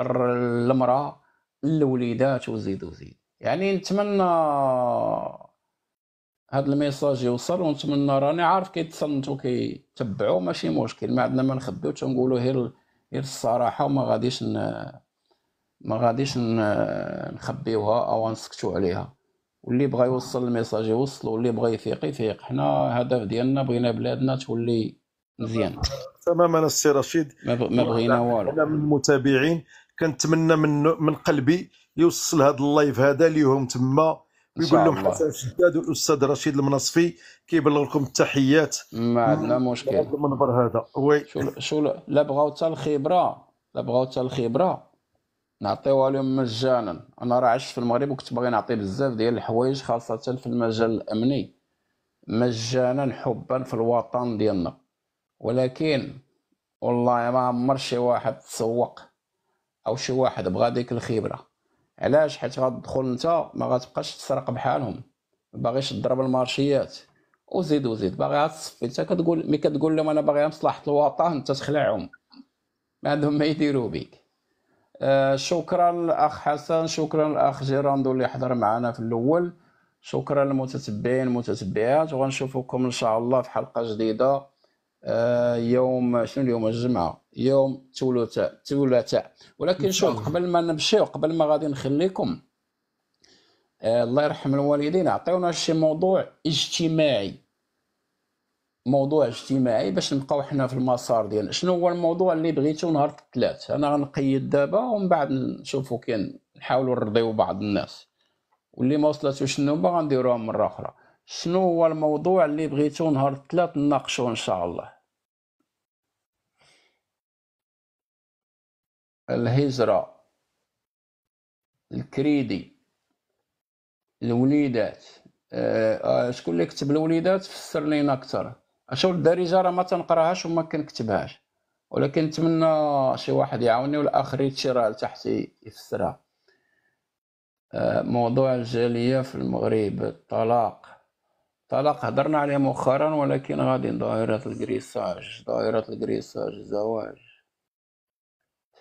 المراه الوليدات وزيد وزيد يعني نتمنى هذا الميساج يوصل ونتمنى راني عارف كيتصنتوا كيتبعوا ماشي مشكل ما عندنا ما نخبيو تنقولوا غير غير الصراحه وما غاديش ن... ما غاديش نخبيوها او نسكتوا عليها واللي بغى يوصل الميساج يوصل واللي بغى يثيق يثيق حنا الهدف ديالنا بغينا بلادنا تولي مزيان تماما السي رشيد ما بغينا والو انا من المتابعين كنتمنى من من قلبي يوصل هذا اللايف هذا ليهم تما ويقول لهم حسن الشداد والاستاذ رشيد المنصفي كيبلغ لكم التحيات ما عندنا مشكل المنبر هذا وي شو شو لا بغاو حتى الخبره لا بغاو حتى الخبره نعطيوها لهم مجانا انا راه عشت في المغرب وكنت باغي نعطي بزاف ديال الحوايج خاصه في المجال الامني مجانا حبا في الوطن ديالنا ولكن والله ما عمر شي واحد تسوق او شي واحد بغى ديك الخبره علاش حيت غتدخل انت ما غتبقاش تسرق بحالهم باغيش تضرب المارشيات وزيد وزيد باغي تصفي انت كتقول مي كتقول لهم انا باغي مصلحه الوطن انت تخلعهم ما عندهم ما يديروا بك آه، شكرا الاخ حسن شكرا الاخ جيراندو اللي حضر معنا في الاول شكرا للمتتبعين المتتبعات وغنشوفكم ان شاء الله في حلقه جديده آه، يوم شنو اليوم الجمعه يوم ثلاثاء ثلاثاء ولكن شوف قبل ما نمشيو قبل ما غادي نخليكم آه، الله يرحم الوالدين عطيونا شي موضوع اجتماعي موضوع اجتماعي باش نبقاو حنا في المسار ديالنا شنو هو الموضوع اللي بغيتو نهار الثلاث انا غنقيد دابا ومن بعد نشوفو كاين نحاولوا نرضيو بعض الناس واللي ما وصلتوش النوبه غنديروها مره اخرى شنو هو الموضوع اللي بغيتو نهار الثلاث نناقشوه ان شاء الله الهجره الكريدي الوليدات أه, آه، شكون اللي كتب الوليدات فسر لينا اكثر شوف الدارجه راه ما تنقراهاش وما كنكتبهاش ولكن نتمنى شي واحد يعاوني والاخر يتشرع لتحت يفسرها آه، موضوع الجاليه في المغرب الطلاق الطلاق هضرنا عليه مؤخرا ولكن غادي دائره الكريساج دائره الكريساج الزواج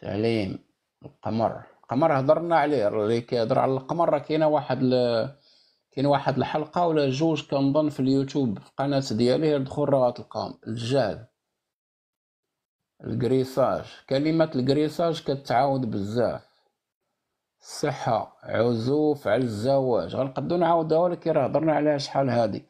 تعليم القمر القمر هضرنا عليه اللي كيهضر على القمر راه كاينه واحد ل... كاين واحد الحلقه ولا جوج كنظن في اليوتيوب في القناه ديالي دخل راه غتلقاهم الجهل الكريساج كلمه الكريساج كتعاود بزاف الصحه عزوف على الزواج غنقدو نعاودها ولكن راه هضرنا عليها شحال هادي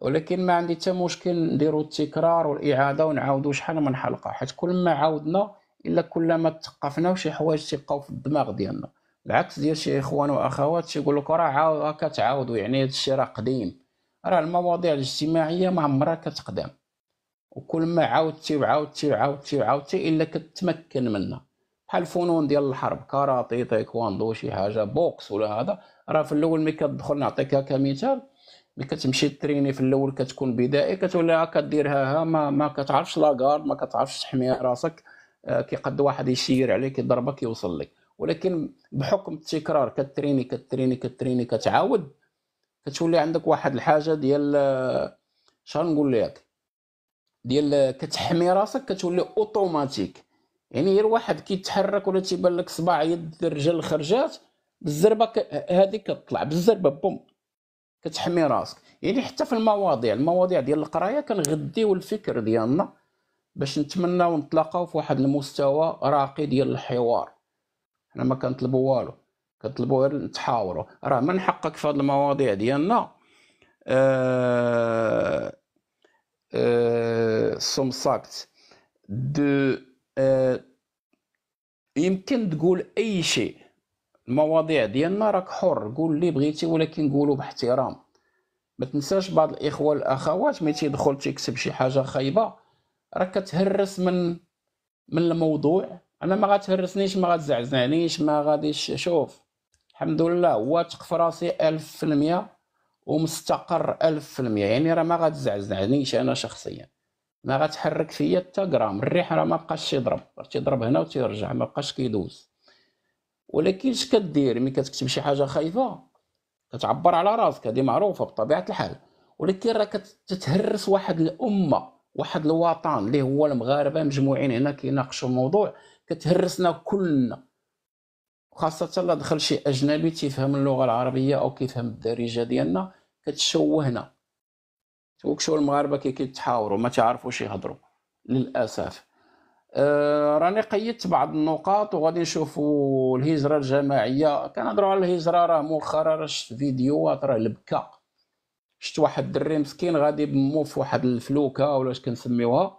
ولكن ما عندي حتى مشكل نديرو التكرار والاعاده ونعاودو شحال من حلقه حيت كل ما عاودنا الا كل ما تثقفنا وشي حوايج تيبقاو في الدماغ ديالنا العكس ديال شي اخوان واخوات تيقول لك راه عاود كتعاودوا يعني هذا الشيء راه قديم راه المواضيع الاجتماعيه ما عمرها كتقدم وكل ما عاودتي وعاودتي وعاودتي وعاودتي الا كتمكن منها بحال الفنون ديال الحرب كاراتي تايكواندو شي حاجه بوكس ولا هذا راه في الاول ملي كتدخل نعطيك كمثال ملي كتمشي تريني في الاول كتكون بدائي كتولي كديرها ها ما, ما كتعرفش لاكارد ما كتعرفش تحمي راسك آه، كيقد واحد يشير عليك يضربك يوصل لك ولكن بحكم التكرار كتريني كتريني كتريني كتعاود كتولي عندك واحد الحاجه ديال شنو نقول لك ديال كتحمي راسك كتولي اوتوماتيك يعني غير واحد كيتحرك ولا تيبان لك صباع يد الرجل خرجات بالزربه هذه كتطلع بالزربه بوم كتحمي راسك يعني حتى في المواضيع المواضيع ديال القرايه كنغديو الفكر ديالنا باش نتمناو نتلاقاو في واحد المستوى راقي ديال الحوار حنا ما كنطلبوا والو كنطلبوا غير نتحاوروا راه من حقك في هذه المواضيع ديالنا أه سوم ساكت دو يمكن تقول اي شيء المواضيع ديالنا راك حر قول اللي بغيتي ولكن قولوا باحترام ما تنساش بعض الاخوه والاخوات ملي تيدخل تيكتب شي حاجه خايبه راك كتهرس من من الموضوع انا ما غتهرسنيش ما غتزعزعنيش ما غاديش شوف الحمد لله واثق في راسي 1000% ومستقر 1000% يعني راه ما غتزعزعنيش انا شخصيا ما غتحرك فيا حتى غرام الريح راه ما بقاش تيضرب تيضرب هنا وتيرجع ما بقاش كيدوز ولكن اش كدير ملي كتكتب شي حاجه خايفه كتعبر على راسك هذه معروفه بطبيعه الحال ولكن راه كتهرس واحد الامه واحد الوطن اللي هو المغاربه مجموعين هنا كيناقشوا الموضوع كتهرسنا كلنا وخاصة الا دخل شي أجنبي تيفهم اللغة العربية أو كيفهم الدارجة ديالنا كتشوهنا وكشو المغاربة كي كيتحاوروا ما تعرفوش يهضروا للأسف آه راني قيدت بعض النقاط وغادي نشوفوا الهجرة الجماعية كنهضروا على الهجرة راه مؤخرا راه شفت فيديوهات راه البكا شفت واحد الدري مسكين غادي بمو في واحد الفلوكة ولا اش كنسميوها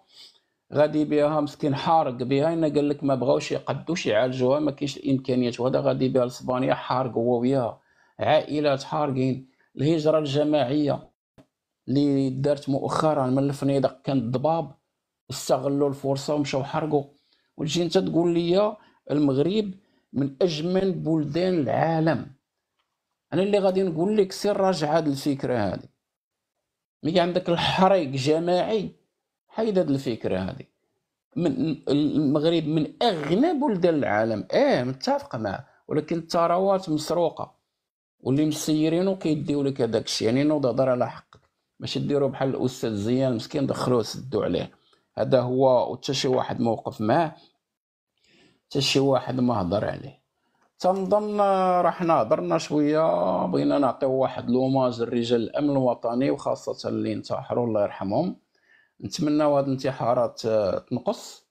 غادي بها مسكين حارق بها انا قال لك ما بغاوش يقدوش يعالجوها ما كاينش الامكانيات وهذا غادي بها لاسبانيا حارق هو وياها عائلات حارقين الهجره الجماعيه اللي دارت مؤخرا من الفنيدق كان الضباب استغلوا الفرصه ومشاو حرقوا وتجي انت تقول لي المغرب من اجمل بلدان العالم انا اللي غادي نقول لك سير راجع هذه الفكره هذه ملي عندك الحريق جماعي حيدت الفكره هذه من المغرب من اغنى بلدان العالم اه متفق معه ولكن الثروات مسروقه واللي مسيرينو كيديو لك هذاك الشيء يعني نوض هضر على حقك ماشي ديرو بحال الاستاذ زيان مسكين دخلوه سدوا عليه هذا هو وتا شي واحد موقف معاه تا شي واحد ما هضر عليه تنظن رحنا هضرنا شويه بغينا نعطيو واحد لوماج لرجال الامن الوطني وخاصه اللي انتحروا الله يرحمهم نتمناو هاد الانتحارات آه، تنقص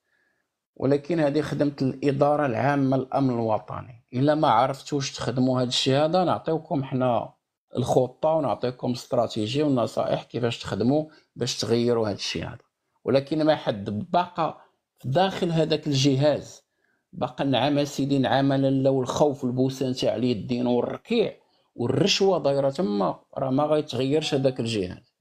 ولكن هذه خدمة الإدارة العامة الأمن الوطني إلا ما عرفتوش تخدموا هاد الشيء هذا نعطيوكم حنا الخطة ونعطيكم استراتيجي والنصائح كيفاش تخدموا باش تغيروا هاد الشيء هذا ولكن ما حد بقى في داخل هذاك الجهاز بقى نعم سيدي نعم لو الخوف البوسان تاع اليدين والركيع والرشوه دايره تما راه ما غيتغيرش هذاك الجهاز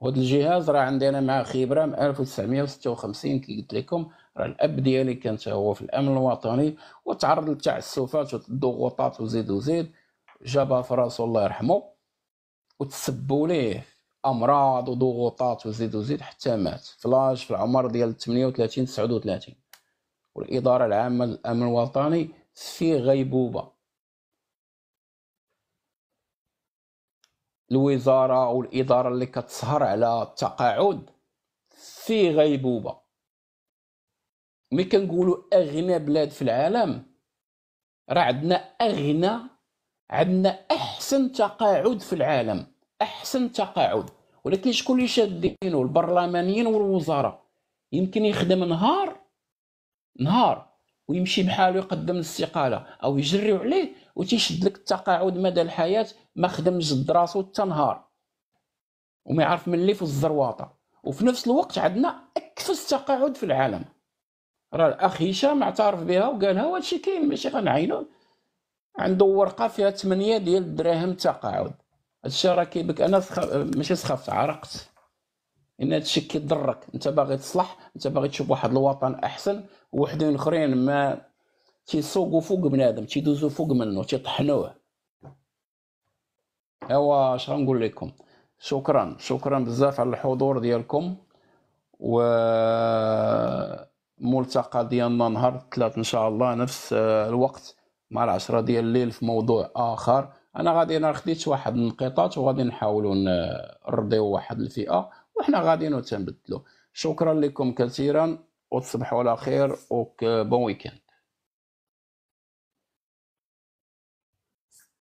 وهذا الجهاز راه عندنا مع خبره من 1956 كي قلت لكم راه الاب ديالي كان هو في الامن الوطني وتعرض للتعسفات والضغوطات وزيد وزيد جابها فراسو الله يرحمه وتسبوا ليه امراض وضغوطات وزيد وزيد حتى مات فلاش في العمر ديال 38 39 والاداره العامه للامن الوطني في غيبوبه الوزاره الاداره اللي كتسهر على التقاعد في غيبوبه ملي كنقولوا اغنى بلاد في العالم راه عندنا اغنى عندنا احسن تقاعد في العالم احسن تقاعد ولكن شكون اللي شادينو البرلمانيين والوزاره يمكن يخدم نهار نهار ويمشي بحاله يقدم الاستقاله او يجريو عليه وتيشد لك التقاعد مدى الحياه ما خدمش دراسو حتى نهار وما يعرف من في الزرواطه وفي نفس الوقت عندنا اكفس تقاعد في العالم راه الاخ هشام اعترف بها وقالها وهادشي كاين ماشي غنعينو عنده ورقه فيها 8 ديال الدراهم تقاعد هادشي راه كيبك انا سخ... ماشي سخفت عرقت ان هادشي كيضرك انت باغي تصلح انت باغي تشوف واحد الوطن احسن وحدين اخرين ما تيسوقوا فوق بنادم تيدوزوا فوق منه تيطحنوه ايوا اش غنقول لكم شكرا شكرا بزاف على الحضور ديالكم و ملتقى ديالنا نهار الثلاث ان شاء الله نفس الوقت مع العشرة ديال الليل في موضوع اخر انا غادي انا خديت واحد النقيطات وغادي نحاولوا نرضيو واحد الفئه وحنا غاديين تنبدلو شكرا لكم كثيرا وتصبحوا على خير وبون ويكند